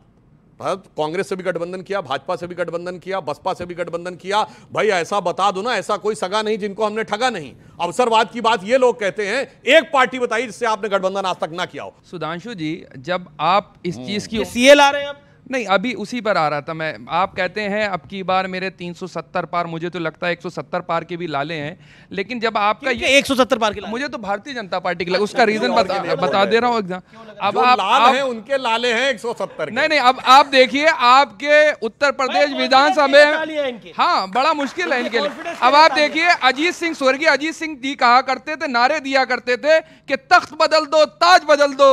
कांग्रेस से भी गठबंधन किया भाजपा से भी गठबंधन किया बसपा से भी गठबंधन किया भाई ऐसा बता दो ना ऐसा कोई सगा नहीं जिनको हमने ठगा नहीं अवसरवाद की बात ये लोग कहते हैं एक पार्टी बताई जिससे आपने गठबंधन आज तक ना किया हो सुधांशु जी जब आप इस चीज की सीएल आ रहे हैं नहीं अभी उसी पर आ रहा था मैं आप कहते हैं अब की बार मेरे 370 पार मुझे तो लगता है 170 पार के भी लाले हैं लेकिन जब आपका ये 170 पार के मुझे तो भारतीय जनता पार्टी के लगा उसका रीजन बता, बता दे रहा हूँ एग्जाम अब आप लाल उनके लाले हैं 170 नहीं नहीं अब आप देखिए आपके उत्तर प्रदेश विधानसभा में हाँ बड़ा मुश्किल है इनके लिए अब आप देखिए अजीत सिंह स्वर्गीय अजीत सिंह जी कहा करते थे नारे दिया करते थे कि तख्त बदल दो ताज बदल दो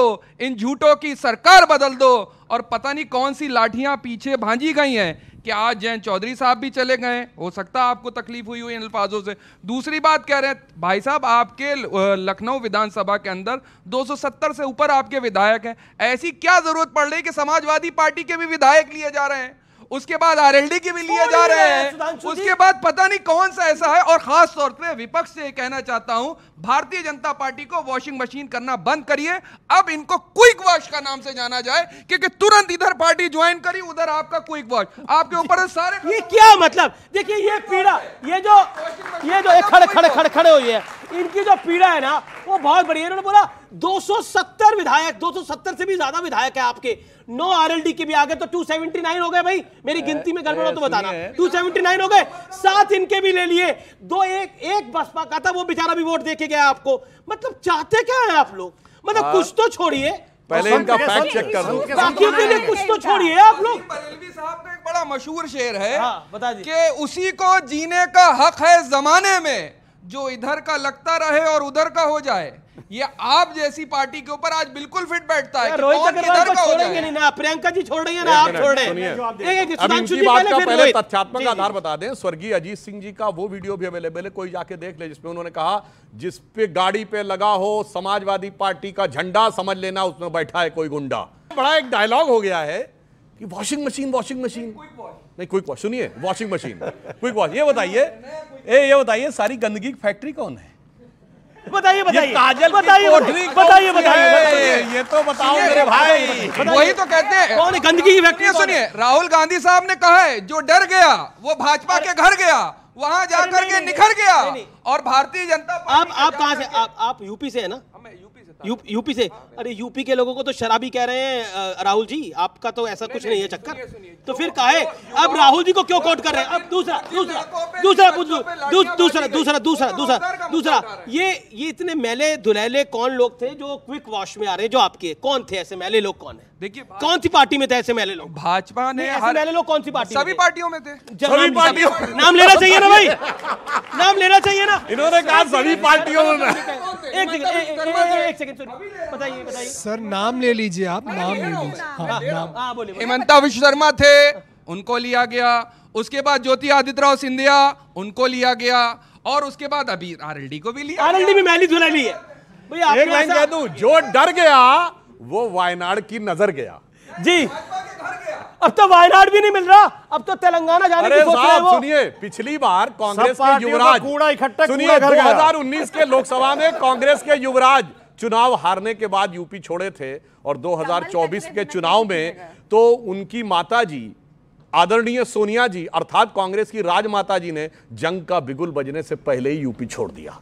इन झूठों की सरकार बदल दो और पता नहीं कौन सी लाठियां पीछे भांजी गई हैं कि आज जैन चौधरी साहब भी चले गए हो सकता है आपको तकलीफ हुई हुई इन अल्फाजों से दूसरी बात कह रहे हैं भाई साहब आपके लखनऊ विधानसभा के अंदर 270 से ऊपर आपके विधायक हैं ऐसी क्या जरूरत पड़ रही कि समाजवादी पार्टी के भी विधायक लिए जा रहे हैं उसके बाद आरएलडी की भी लिए जा रहे हैं उसके बाद पता नहीं कौन सा ऐसा है और खास तौर पे विपक्ष से कहना चाहता हूं भारतीय जनता पार्टी को वॉशिंग मशीन करना बंद करिए अब इनको क्विक वॉश का नाम से जाना जाए क्योंकि तुरंत इधर पार्टी ज्वाइन करी उधर आपका क्विक वॉश आपके ऊपर सारे ये क्या मतलब देखिए ये पीड़ा ये जो ये जो खड़े खड़े खड़े खड़े हुई है इनकी जो पीड़ा है ना वो बहुत बड़ी है इन्होंने बोला 270 विधायक 270 से भी ज्यादा विधायक है आपके नो आरएलडी के भी आगे तो 279 हो गए भाई मेरी गिनती में गड़बड़ हो तो बताना 279 हो गए सात इनके भी ले लिए दो एक एक बसपा का था वो बेचारा भी वोट देके गया आपको मतलब चाहते क्या है आप लोग मतलब हाँ। कुछ तो छोड़िए पहले इनका फैक्ट चेक कर बाकी के लिए कुछ तो छोड़िए आप लोग साहब का एक बड़ा मशहूर शेर है हाँ, बता कि उसी को जीने का हक है जमाने में जो इधर का लगता रहे और उधर का हो जाए ये आप जैसी पार्टी के ऊपर आज बिल्कुल फिट बैठता है रोहित अग्रवाल को छोड़ेंगे नहीं ना प्रियंका जी छोड़ रही है ना आप छोड़ तथ्यात्मक आधार बता दें स्वर्गीय अजीत सिंह जी का वो वीडियो भी अवेलेबल है कोई जाके देख ले जिसमें उन्होंने कहा जिस पे गाड़ी पे लगा हो समाजवादी पार्टी का झंडा समझ लेना उसमें बैठा है कोई गुंडा बड़ा एक डायलॉग हो गया है कि वॉशिंग मशीन वॉशिंग मशीन नहीं क्विक वॉश सुनिए वॉशिंग मशीन क्विक वॉश ये बताइए ए ये बताइए सारी गंदगी की फैक्ट्री कौन है बताइए बताइए काजल बताइए बताइए बताइए ये तो बताओ मेरे भाई वही तो कहते हैं कौन गंदगी की फैक्ट्री सुनिए राहुल गांधी साहब ने कहा है जो डर गया वो भाजपा के घर गया वहाँ जाकर के निखर गया और भारतीय जनता आप आप कहाँ से आप आप यूपी से है ना यू, यूपी से अरे यूपी के लोगों को तो शराबी कह रहे हैं राहुल जी आपका तो ऐसा कुछ नहीं है चक्कर तो, तो फिर है तो अब राहुल जी को क्यों कोट कर रहे हैं अब दूसरा दूसरा दूसरा दूसरा दूसरा दूसरा दूसरा दूसरा ये ये इतने मेले दुलैले कौन लोग थे जो क्विक वॉश में आ रहे हैं जो आपके कौन थे ऐसे मेले लोग कौन है देखिए कौन सी पार्टी में थे ऐसे मेले लोग भाजपा ने हर... मेले लोग कौन सी पार्टी सभी पार्टियों में थे सभी पार्टियों नाम लेना चाहिए ना भाई नाम लेना चाहिए ना इन्होंने कहा सभी पार्टियों में एक सेकंड सर नाम ले लीजिए आप नाम ले लीजिए हाँ, हाँ, हेमंता विश्व शर्मा थे उनको लिया गया उसके बाद ज्योति आदित्य राव सिंधिया उनको लिया गया और उसके बाद अभी आरएलडी को भी लिया आरएलडी भी मैली धुला ली है एक लाइन कह दूं जो डर गया वो वायनाड की नजर गया जी अब तो वायनाड भी नहीं मिल रहा अब तो तेलंगाना जाने अरे की सोच रहे सुनिए पिछली बार कांग्रेस के युवराज कूड़ा इकट्ठा सुनिए 2019 के लोकसभा में कांग्रेस के युवराज चुनाव हारने के बाद यूपी छोड़े थे और 2024 के चुनाव में तो उनकी माता जी आदरणीय सोनिया जी अर्थात कांग्रेस की राजमाता जी ने जंग का बिगुल बजने से पहले ही यूपी छोड़ दिया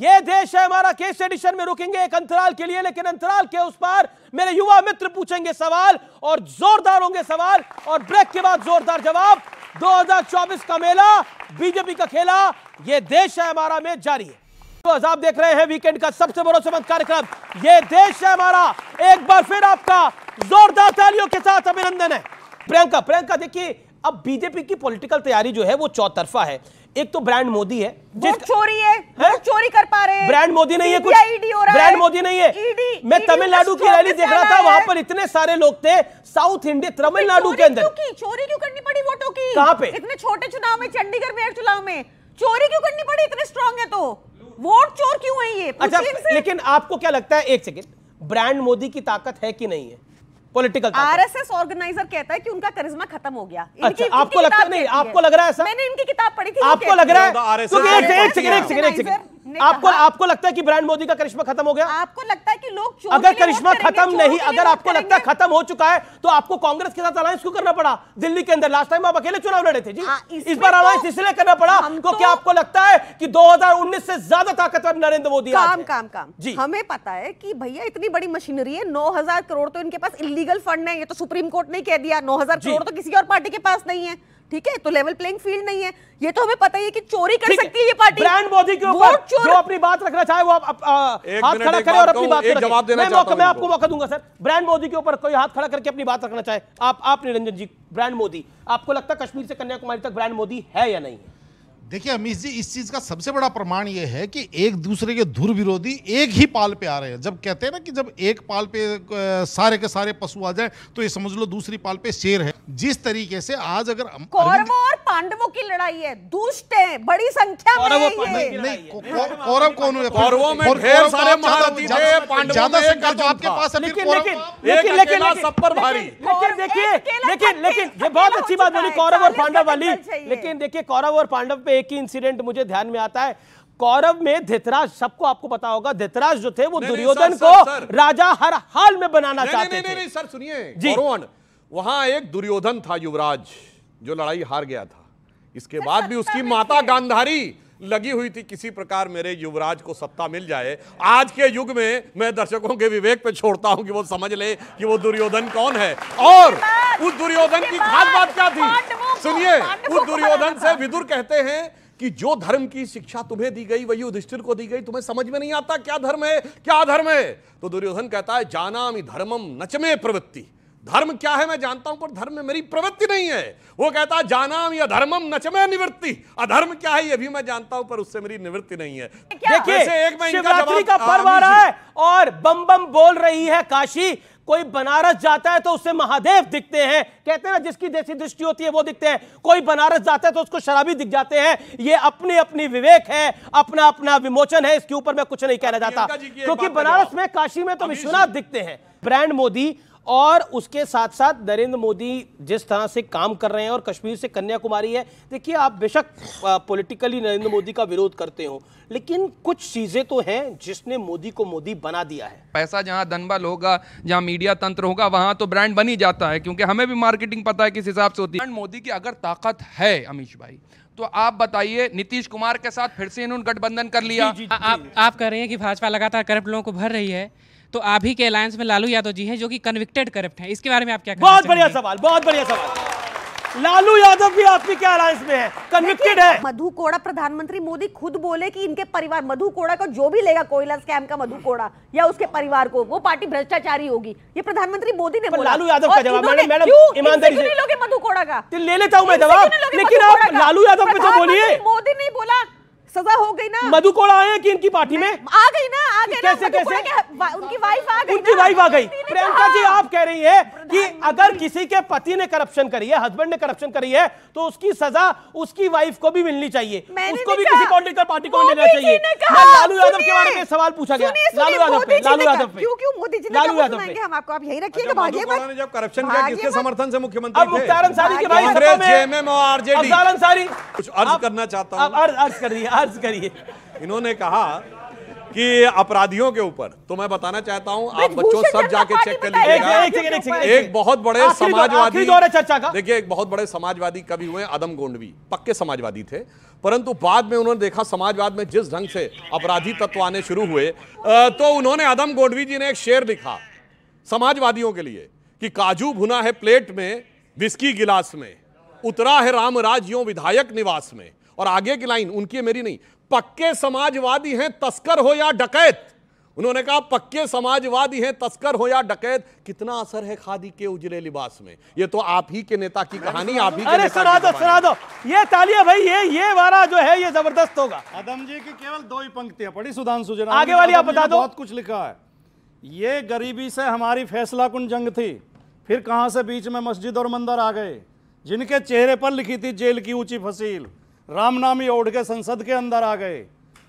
ये देश है हमारा केस एडिशन में रुकेंगे एक अंतराल के लिए लेकिन अंतराल के उस पार मेरे युवा मित्र पूछेंगे सवाल और जोरदार होंगे सवाल और ब्रेक के बाद जोरदार जवाब 2024 का मेला बीजेपी का खेला ये देश है हमारा में जारी है तो आप देख रहे हैं वीकेंड का सबसे भरोसेमंद कार्यक्रम ये देश है हमारा एक बार फिर आपका जोरदार तालियों के साथ अभिनंदन है प्रियंका प्रियंका देखिए अब बीजेपी की पॉलिटिकल तैयारी जो है वो चौतरफा है एक तो ब्रांड मोदी है जिस चोरी है, है? चोरी कर पा रहे हैं ब्रांड मोदी नहीं है कुछ ब्रांड मोदी नहीं है ED, मैं तमिलनाडु की रैली देख रहा था वहां पर इतने सारे लोग थे साउथ इंडिया तमिलनाडु के अंदर चोरी क्यों करनी पड़ी वोटों की कहाँ पे इतने छोटे चुनाव में चंडीगढ़ में चुनाव में चोरी क्यों करनी पड़ी इतने स्ट्रॉन्ग है तो वोट चोर क्यों है ये अच्छा लेकिन आपको क्या लगता है एक सेकेंड ब्रांड मोदी की ताकत है कि नहीं है पॉलिटिकल आरएसएस ऑर्गेनाइजर कहता है कि उनका करिश्मा खत्म हो गया अच्छा आपको लगता नहीं आपको लग रहा है मैंने इनकी किताब पढ़ी थी आपको लग रहा है आपको आपको लगता है कि ब्रांड मोदी का करिश्मा खत्म हो गया आपको लगता है कि लोग अगर करिश्मा खत्म नहीं अगर आपको लगता है खत्म हो चुका है तो आपको कांग्रेस के साथ अलायंस क्यों करना पड़ा दिल्ली के अंदर लास्ट टाइम आप अकेले चुनाव लड़े थे जी हाँ, इस बार अलायंस तो इसलिए करना पड़ा तो तो- क्योंकि आपको लगता है कि दो से ज्यादा ताकतवर नरेंद्र मोदी काम काम काम जी हमें पता है कि भैया इतनी बड़ी मशीनरी है नौ करोड़ तो इनके पास इलीगल फंड है ये तो सुप्रीम कोर्ट ने कह दिया नौ करोड़ तो किसी और पार्टी के पास नहीं है ठीक है तो लेवल प्लेइंग फील्ड नहीं है ये तो हमें पता ही है कि चोरी कर सकती है ये पार्टी ब्रांड मोदी के ऊपर जो अपनी बात रखना चाहे वो आप हाथ खड़ा करें और अपनी बात जवाब देना मैं मैं आपको मौका दूंगा सर ब्रांड मोदी के ऊपर कोई हाथ खड़ा करके अपनी बात रखना चाहे आप आप निरंजन जी ब्रांड मोदी आपको लगता है कश्मीर से कन्याकुमारी तक ब्रांड मोदी है या नहीं है देखिए अमीश जी इस चीज का सबसे बड़ा प्रमाण यह है कि एक दूसरे के धुर विरोधी एक ही पाल पे आ रहे हैं जब कहते हैं ना कि जब एक पाल पे सारे के सारे पशु आ जाए तो ये समझ लो दूसरी पाल पे शेर है जिस तरीके से आज अगर कौरवों और पांडवों की लड़ाई है दुष्ट है बड़ी संख्या में कौरव कौन है आपके पास लेकिन देखिए बहुत अच्छी बात कौरव और पांडव वाली लेकिन देखिए कौरव और पांडव पे एक ही इंसिडेंट मुझे ध्यान में आता है कौरव में धृतराज सबको आपको पता होगा धृतराज जो थे वो दुर्योधन को सर, राजा हर हाल में बनाना चाहते थे सर सुनिए वहां एक दुर्योधन था युवराज जो लड़ाई हार गया था इसके बाद भी उसकी माता गांधारी लगी हुई थी किसी प्रकार मेरे युवराज को सत्ता मिल जाए आज के युग में मैं दर्शकों के विवेक पे छोड़ता हूं कि वो समझ ले कि वो दुर्योधन कौन है और उस दुर्योधन की खास बात क्या थी सुनिए उस दुर्योधन से विदुर कहते हैं कि जो धर्म की शिक्षा तुम्हें दी गई वही युधिष्ठिर को दी गई तुम्हें समझ में नहीं आता क्या धर्म है क्या धर्म है तो दुर्योधन कहता है जाना धर्मम नचमे प्रवृत्ति धर्म क्या है मैं जानता हूं पर धर्म में मेरी प्रवृत्ति नहीं है वो कहता जानाम या धर्मम नचमे निवृत्ति अधर्म क्या है ये भी मैं जानता हूं पर उससे मेरी निवृत्ति नहीं है देखिए एक शिवरात्रि का पर्व आ रहा है और बम बम बोल रही है काशी कोई बनारस जाता है तो उससे महादेव दिखते हैं कहते हैं ना जिसकी देसी दृष्टि होती है वो दिखते हैं कोई बनारस जाता है तो उसको शराबी दिख जाते हैं ये अपनी अपनी विवेक है अपना अपना विमोचन है इसके ऊपर मैं कुछ नहीं कहना चाहता क्योंकि बनारस में काशी में तो विश्वनाथ दिखते हैं ब्रांड मोदी और उसके साथ साथ नरेंद्र मोदी जिस तरह से काम कर रहे हैं और कश्मीर से कन्याकुमारी है देखिए आप बेशक पॉलिटिकली नरेंद्र मोदी का विरोध करते हो लेकिन कुछ चीज़ें तो हैं जिसने मोदी को मोदी बना दिया है पैसा जहां धनबल होगा जहां मीडिया तंत्र होगा वहां तो ब्रांड बनी जाता है क्योंकि हमें भी मार्केटिंग पता है किस हिसाब से होती है मोदी की अगर ताकत है अमीश भाई तो आप बताइए नीतीश कुमार के साथ फिर से इन्होंने गठबंधन कर लिया जी, जी, जी, आ, आप आप कह रहे हैं कि भाजपा लगातार करप्ट लोगों को भर रही है तो आप ही के अलायंस में लालू यादव जी हैं जो कि कन्विक्टेड करप्ट हैं इसके बारे में आप क्या बहुत बढ़िया सवाल बहुत बढ़िया सवाल लालू यादव भी आपकी क्या के अलायंस में है कन्विक्टेड है मधु कोड़ा प्रधानमंत्री मोदी खुद बोले कि इनके परिवार मधु कोड़ा को जो भी लेगा कोयला स्कैम का मधु कोड़ा या उसके परिवार को वो पार्टी भ्रष्टाचारी होगी ये प्रधानमंत्री मोदी ने बोला लालू यादव का जवाब मैडम ईमानदारी से लोगे मधु कोड़ा का तो ले लेता हूँ मैं जवाब लेकिन आप लालू यादव पे तो बोलिए मोदी ने बोला सजा हो गई ना मधु कोड़ा आए कि इनकी पार्टी में आ गई ना आ गई कैसे ना, कैसे उनकी वाइफ आ गई उनकी वाइफ आ गई प्रियंका जी आप कह रही है कि अगर किसी के पति ने करप्शन करी है हस्बैंड ने करप्शन करी है तो उसकी सजा उसकी वाइफ को भी मिलनी चाहिए उसको भी किसी पॉलिटिकल पार्टी को मिलना चाहिए लालू यादव के बारे में सवाल पूछा गया लालू यादव पे लालू यादव पे क्यों क्यों मोदी जी लालू यादव पे हम आपको आप यही रखिएगा अच्छा, भागिए मत जब करप्शन किया किसके समर्थन से मुख्यमंत्री अब मुख्तार अंसारी के भाई में आरजेडी अंसारी कुछ अर्ज करना चाहता हूं अब अर्ज कर दिया अर्ज करिए इन्होंने कहा कि अपराधियों के ऊपर तो मैं बताना चाहता हूं आप बच्चों सब जाके चेक कर लीजिए एक, एक, एक, एक एक बहुत बड़े समाजवादी चर्चा का देखिए एक बहुत बड़े समाजवादी कवि हुए आदम गोंडवी पक्के समाजवादी थे परंतु बाद में उन्होंने देखा समाजवाद में जिस ढंग से अपराधी तत्व आने शुरू हुए तो उन्होंने आदम गोंडवी जी ने एक शेर लिखा समाजवादियों के लिए कि काजू भुना है प्लेट में विस्की गिलास में उतरा है राम राज्यों विधायक निवास में और आगे की लाइन उनकी है मेरी नहीं पक्के समाजवादी हैं तस्कर हो या डकैत उन्होंने कहा पक्के समाजवादी हैं तस्कर हो या डकैत कितना असर है खादी के उजले लिबास में ये तो आप ही के नेता की कहानी आप ही अरे सुना दो सुना दो ये तालिया भाई ये ये वाला जो है ये जबरदस्त होगा आदम जी की केवल दो ही पंक्तियां पड़ी सुधान सुजन आगे वाली आप बता दो बहुत कुछ लिखा है ये गरीबी से हमारी फैसला कुन जंग थी फिर कहां से बीच में मस्जिद और मंदिर आ गए जिनके चेहरे पर लिखी थी जेल की ऊंची फसील रामनामी ओढ़ के संसद के अंदर आ गए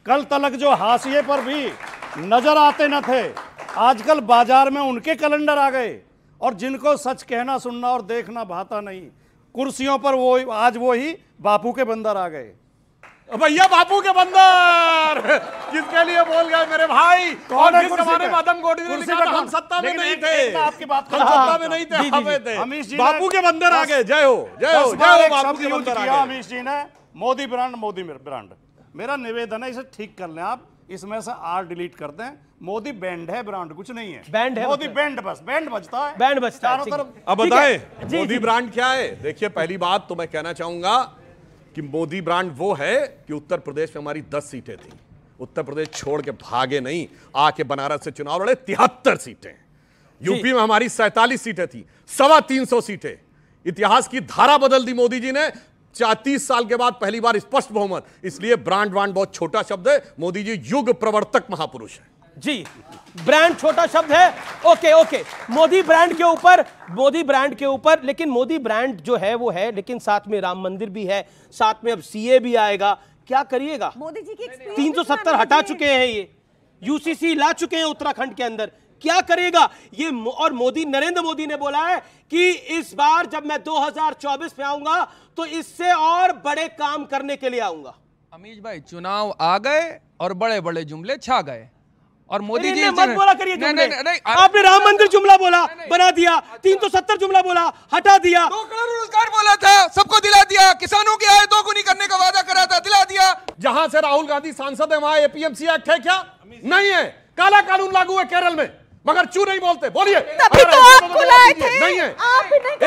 कल तलक जो हाशिए पर भी नजर आते न थे आजकल बाजार में उनके कैलेंडर आ गए और जिनको सच कहना सुनना और देखना भाता नहीं कुर्सियों पर वो आज वो ही बापू के बंदर आ गए भैया बापू के बंदर जिसके लिए बोल गए मेरे भाई कौन जिस हमारे में गोडी ने लिखा हम सत्ता में नहीं थे आपकी बात हम सत्ता में नहीं थे हम थे बापू के बंदर आ गए जय हो जय हो जय हो बापू के बंदर आ गए अमीश जी ने मोदी ब्रांड मोदी ब्रांड मेरा निवेदन है इसे ठीक कर लें आप इसमें से आर डिलीट कर दें मोदी बैंड है ब्रांड कुछ नहीं है बैंड है मोदी मतलब। बैंड बस बैंड बजता है बैंड बजता है अब बताए मोदी ब्रांड क्या है देखिए पहली बात तो मैं कहना चाहूंगा कि मोदी ब्रांड वो है कि उत्तर प्रदेश में हमारी दस सीटें थी उत्तर प्रदेश छोड़ के भागे नहीं आके बनारस से चुनाव लड़े तिहत्तर सीटें यूपी में हमारी सैतालीस सीटें थी सवा तीन सौ सीटें इतिहास की धारा बदल दी मोदी जी ने चौतीस साल के बाद पहली बार स्पष्ट बहुमत इसलिए ब्रांड वांड बहुत छोटा शब्द है मोदी जी युग प्रवर्तक महापुरुष है जी ब्रांड छोटा शब्द है ओके ओके मोदी ब्रांड के ऊपर मोदी ब्रांड के ऊपर लेकिन मोदी ब्रांड जो है वो है लेकिन साथ में राम मंदिर भी है साथ में अब सीए भी आएगा क्या करिएगा मोदी जी की तीन सौ सत्तर हटा चुके हैं ये यूसीसी ला चुके हैं उत्तराखंड के अंदर क्या करेगा ये और मोदी नरेंद्र मोदी ने बोला है कि इस बार जब मैं 2024 में आऊंगा तो इससे और बड़े काम करने के लिए आऊंगा अमीश भाई चुनाव आ गए और बड़े बड़े जुमले छा गए और मोदी जी मत बोला करिए नहीं, नहीं, नहीं, आपने राम मंदिर जुमला बोला बना दिया अच्छा। तीन सौ सत्तर जुमला बोला हटा दिया दो रोजगार बोला था सबको दिला दिया किसानों की आय गुनी करने का वादा करा था दिला दिया जहां से राहुल गांधी सांसद है वहां एपीएमसी एक्ट है क्या नहीं है काला कानून लागू है केरल में मगर चू नहीं बोलते बोलिए तभी तो आप बुलाए थे नहीं है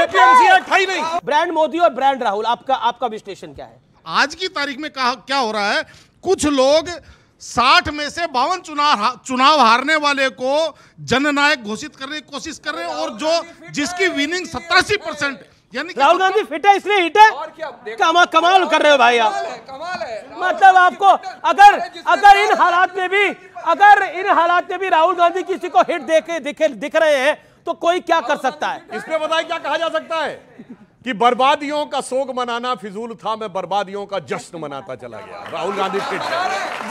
एपीएमसी एक्ट था ही नहीं ब्रांड मोदी और ब्रांड राहुल आपका आपका विश्लेषण क्या है आज की तारीख में कहा क्या हो रहा है कुछ लोग साठ में से बावन चुनाव चुनाव हारने वाले को जननायक घोषित करने की कोशिश कर रहे हैं और जो जिसकी विनिंग सत्तासी परसेंट है राहुल गांधी तो- फिट है इसलिए हिट है कमा, कमाल कर रहे हो भाई आप कमाल मतलब आपको अगर अगर इन हालात में भी अगर इन हालात में भी राहुल गांधी किसी को हिट देखे दिख रहे हैं तो कोई क्या कर सकता है इसमें बताए क्या कहा जा सकता है कि बर्बादियों का सोग मनाना फिजूल था मैं बर्बादियों का जश्न मनाता चला गया राहुल गांधी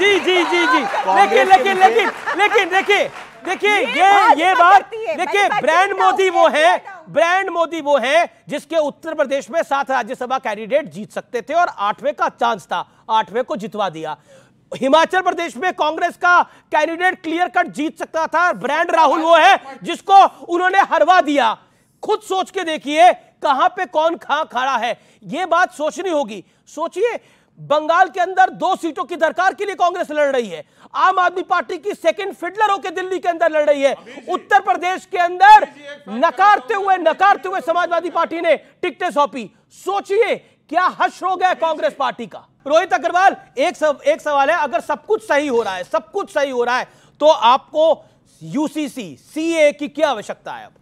जी जी जी जी लेकिन लेकिन लेकिन लेकिन देखिए देखिए ये ये बात देखिए ब्रांड मोदी वो है ब्रांड मोदी वो है जिसके उत्तर प्रदेश में सात राज्यसभा कैंडिडेट जीत सकते थे और आठवें का चांस था आठवें को जितवा दिया हिमाचल प्रदेश में कांग्रेस का कैंडिडेट क्लियर कट जीत सकता था ब्रांड राहुल वो है जिसको उन्होंने हरवा दिया खुद सोच के देखिए कहां पे कौन खा खड़ा है यह बात सोचनी होगी सोचिए बंगाल के अंदर दो सीटों की दरकार के लिए कांग्रेस लड़ रही है आम आदमी पार्टी की सेकंड फिडलर होकर दिल्ली के अंदर लड़ रही है उत्तर प्रदेश के अंदर नकारते हुए नकारते हुए समाजवादी पार्टी ने टिकटें सौंपी सोचिए क्या हर्ष हो गया कांग्रेस पार्टी का रोहित अग्रवाल एक सव, एक सवाल है अगर सब कुछ सही हो रहा है सब कुछ सही हो रहा है तो आपको यूसीसी सीए की क्या आवश्यकता है अब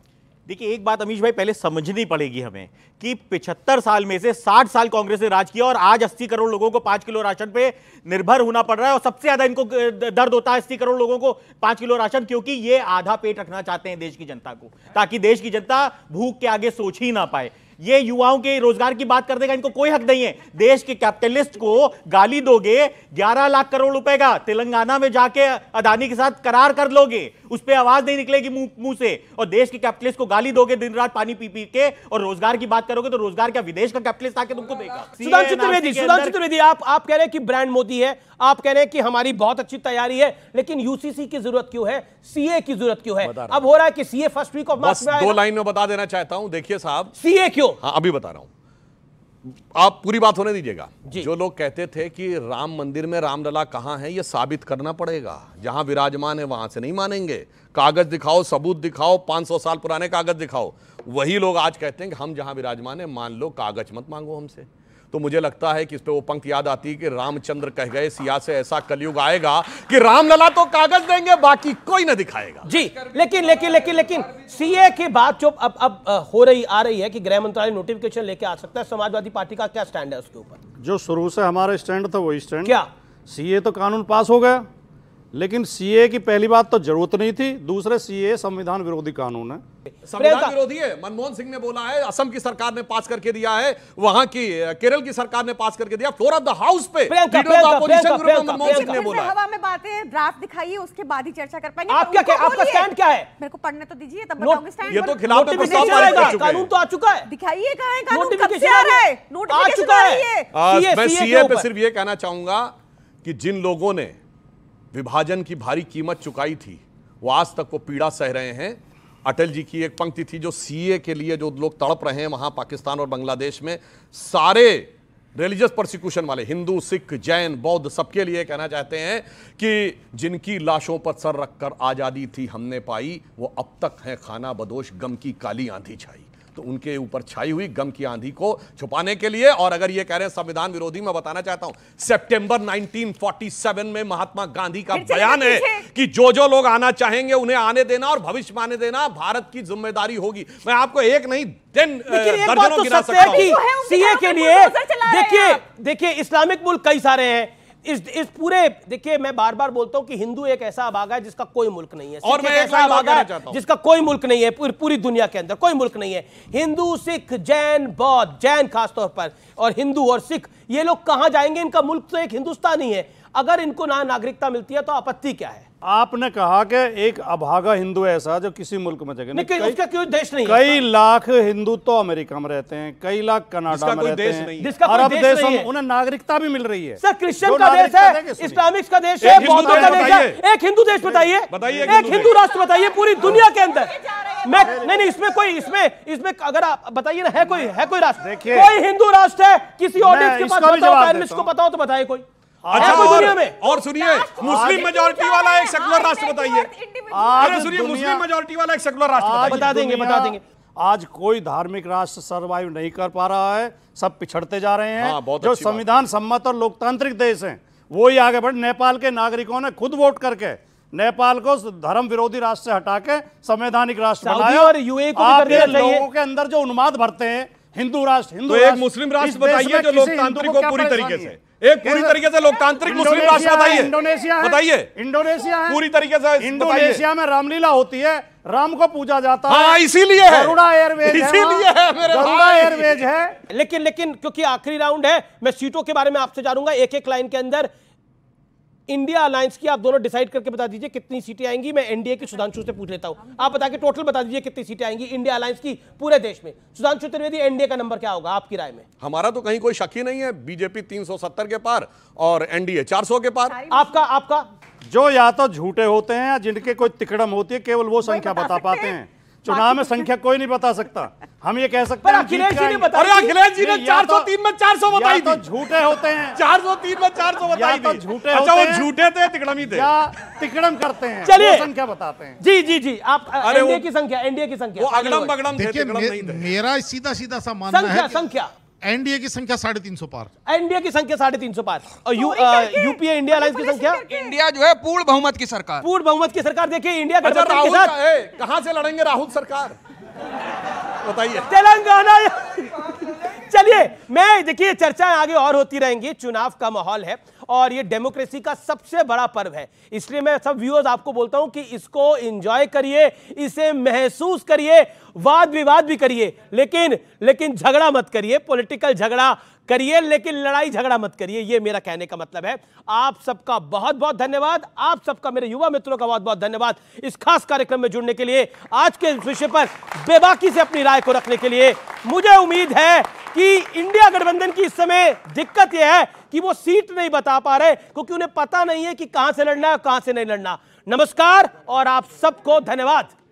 देखिए एक बात अमीश भाई पहले समझनी पड़ेगी हमें कि 75 साल में से 60 साल कांग्रेस ने राज किया और आज 80 करोड़ लोगों को पांच किलो राशन पे निर्भर होना पड़ रहा है और सबसे ज्यादा इनको दर्द होता है अस्सी करोड़ लोगों को पांच किलो राशन क्योंकि ये आधा पेट रखना चाहते हैं देश की जनता को ताकि देश की जनता भूख के आगे सोच ही ना पाए ये युवाओं के रोजगार की बात करने का इनको कोई हक नहीं है देश के कैपिटलिस्ट को गाली दोगे 11 लाख करोड़ रुपए का तेलंगाना में जाके अदानी के साथ करार कर लोगे उस पर आवाज नहीं निकलेगी मुंह से और देश के कैपिटलिस्ट को गाली दोगे दिन रात पानी पी पी के और रोजगार की बात करोगे तो रोजगार क्या विदेश का कैपिटलिस्ट आके तुमको देगा सुधांश चतुर्वेदी सुधांश चतुर्वेदी आप आप कह रहे हैं कि ब्रांड मोदी है आप कह रहे हैं कि हमारी बहुत अच्छी तैयारी है लेकिन यूसीसी की जरूरत क्यों है सीए की जरूरत क्यों है अब हो रहा है कि CA first week of March दो लाइन में बता देना चाहता हूं देखिए साहब सीए क्यों हाँ अभी बता रहा हूं आप पूरी बात होने दीजिएगा जो लोग कहते थे कि राम मंदिर में रामलला कहाँ है ये साबित करना पड़ेगा जहां विराजमान है वहां से नहीं मानेंगे कागज दिखाओ सबूत दिखाओ 500 साल पुराने कागज दिखाओ वही लोग आज कहते हैं कि हम जहां विराजमान है मान लो कागज मत मांगो हमसे तो मुझे लगता है कि इस पे वो पंक्ति याद आती है कि रामचंद्र कह गए सिया से ऐसा कलयुग आएगा कि रामलला तो कागज देंगे बाकी कोई ना दिखाएगा जी लेकिन लेकिन लेकिन लेकिन सीए की बात जो अब अब हो रही आ रही है कि गृह मंत्रालय नोटिफिकेशन लेके आ सकता है समाजवादी पार्टी का क्या स्टैंड है उसके ऊपर जो शुरू से हमारा स्टैंड था वही स्टैंड क्या सीए तो कानून पास हो गया लेकिन सीए की पहली बात तो जरूरत नहीं थी दूसरे सीए संविधान विरोधी कानून है संविधान विरोधी है मनमोहन सिंह ने बोला है असम की सरकार ने पास करके दिया है वहां की केरल की सरकार ने पास करके दिया फ्लोर ऑफ द हाउस पे मनमोहन सिंह ने बोला हवा में बातें ड्राफ्ट दिखाइए उसके बाद ही चर्चा कर पाएंगे आपका स्टैंड क्या है मेरे को पढ़ने तो दीजिए तब ये तो खिलाफ कानून तो आ चुका है दिखाइए सिर्फ ये कहना चाहूंगा कि जिन लोगों ने विभाजन की भारी कीमत चुकाई थी वो आज तक वो पीड़ा सह रहे हैं अटल जी की एक पंक्ति थी जो सीए के लिए जो लोग तड़प रहे हैं वहाँ पाकिस्तान और बांग्लादेश में सारे रिलीजियस प्रोसिक्यूशन वाले हिंदू सिख जैन बौद्ध सबके लिए कहना चाहते हैं कि जिनकी लाशों पर सर रखकर आज़ादी थी हमने पाई वो अब तक हैं खाना बदोश गम की काली आंधी छाई तो उनके ऊपर छाई हुई गम की आंधी को छुपाने के लिए और अगर ये कह रहे हैं संविधान विरोधी मैं बताना चाहता हूं सितंबर 1947 में महात्मा गांधी का बयान है कि जो जो लोग आना चाहेंगे उन्हें आने देना और भविष्य में आने देना भारत की जिम्मेदारी होगी मैं आपको एक नहीं दिन दर्जनों तो गिना सकता हूं सीए के लिए देखिए देखिए इस्लामिक मुल्क कई सारे हैं इस इस पूरे देखिए मैं बार बार बोलता हूं कि हिंदू एक ऐसा अभागा है जिसका कोई मुल्क नहीं है और मैं एक ऐसा अभागा है जिसका कोई मुल्क नहीं है पूर, पूरी दुनिया के अंदर कोई मुल्क नहीं है हिंदू सिख जैन बौद्ध जैन खासतौर पर और हिंदू और सिख ये लोग कहां जाएंगे इनका मुल्क तो एक हिंदुस्तान ही है अगर इनको ना नागरिकता मिलती है तो आपत्ति क्या है आपने कहा कि एक अभागा हिंदू ऐसा जो किसी मुल्क में जगह नहीं, कई, उसका कोई देश नहीं कई लाख हिंदू तो अमेरिका में रहते हैं कई लाख कनाडा में रहते हैं अरब देश उन्हें नागरिकता भी मिल रही है सर क्रिश्चियन का देश है इस्लामिक्स का देश है बौद्धों का देश है एक हिंदू देश बताइए एक हिंदू राष्ट्र बताइए पूरी दुनिया के अंदर मैं नहीं नहीं इसमें कोई इसमें इसमें अगर आप बताइए ना है कोई है कोई राष्ट्र कोई हिंदू राष्ट्र है किसी ऑडियंस के पास बताओ को बताओ तो बताइए कोई अच्छा और, और सुनिए मुस्लिम मेजोरिटी वाला एक सेकुलर राष्ट्र बताइए सुनिए मुस्लिम मेजोरिटी वाला एक सेकुलर राष्ट्र बता देंगे बता देंगे आज कोई धार्मिक राष्ट्र सर्वाइव नहीं कर पा रहा है सब पिछड़ते जा रहे हैं हाँ, जो संविधान सम्मत और लोकतांत्रिक देश हैं वो ही आगे बढ़ नेपाल के नागरिकों ने खुद वोट करके नेपाल को धर्म विरोधी राष्ट्र से हटा के संवैधानिक राष्ट्र बनाया और यूए को आप लोगों के अंदर जो उन्माद भरते हैं हिंदू राष्ट्र हिंदू तो एक मुस्लिम राष्ट्र बताइए जो लोकतांत्रिक को पूरी तरीके से एक पूरी तरीके से लोकतांत्रिक मुस्लिम राष्ट्र बताइए इंडोनेशिया बताइए इंडोनेशिया पूरी तरीके से इंडोनेशिया में रामलीला होती है राम को पूजा जाता हाँ, हाँ, है इसीलिए है एयरवेज इसीलिए है मेरे एयरवेज है लेकिन लेकिन क्योंकि आखिरी राउंड है मैं सीटों के बारे में आपसे जानूंगा एक एक लाइन के अंदर इंडिया अलायंस की आप दोनों डिसाइड करके बता दीजिए कितनी सीटें आएंगी मैं एनडीए के सुधांशु से पूछ लेता हूँ आप बता के टोटल बता दीजिए कितनी सीटें आएंगी इंडिया अलायंस की पूरे देश में सुधांशु त्रिवेदी एनडीए का नंबर क्या होगा आपकी राय में हमारा तो कहीं कोई शक ही नहीं है बीजेपी 370 के पार और एनडीए चार के पार आपका आपका जो या तो झूठे होते हैं या जिनके कोई तिकड़म होती है केवल वो संख्या बता पाते हैं चुनाव में तो संख्या कोई नहीं बता सकता हम ये कह सकते हैं अखिलेश जी ने बताया अखिलेश जी ने 403 में 400 बताई तो थी झूठे होते हैं 403 में 400 तो बताई थी झूठे अच्छा वो झूठे थे तिकड़म ही थे या तिकड़म करते हैं चलिए संख्या बताते हैं जी जी जी आप एनडीए की संख्या एनडीए की संख्या वो अगड़म बगड़म थे मेरा सीधा सीधा सा मानना है संख्या संख्या एनडीए की संख्या साढ़े तीन सौ पार एनडीए की संख्या साढ़े तीन सौ पार और यू, यूपीए इंडिया अलायंस की संख्या इंडिया जो है पूर्ण बहुमत की सरकार पूर्ण बहुमत की सरकार देखिए इंडिया गठबंधन कहाँ से लड़ेंगे राहुल सरकार बताइए तेलंगाना चलिए मैं देखिए चर्चा आगे और होती रहेंगी चुनाव का माहौल है और ये डेमोक्रेसी का सबसे बड़ा पर्व है इसलिए मैं सब व्यूअर्स आपको बोलता हूं कि इसको एंजॉय करिए इसे महसूस करिए वाद विवाद भी करिए लेकिन लेकिन झगड़ा मत करिए पॉलिटिकल झगड़ा करिए लेकिन लड़ाई झगड़ा मत करिए ये मेरा कहने का मतलब है आप सबका बहुत बहुत धन्यवाद आप सबका मेरे युवा मित्रों का बहुत बहुत धन्यवाद इस खास कार्यक्रम में जुड़ने के लिए आज के विषय पर बेबाकी से अपनी राय को रखने के लिए मुझे उम्मीद है कि इंडिया गठबंधन की इस समय दिक्कत यह है कि वो सीट नहीं बता पा रहे क्योंकि उन्हें पता नहीं है कि कहां से लड़ना है कहां से नहीं लड़ना नमस्कार और आप सबको धन्यवाद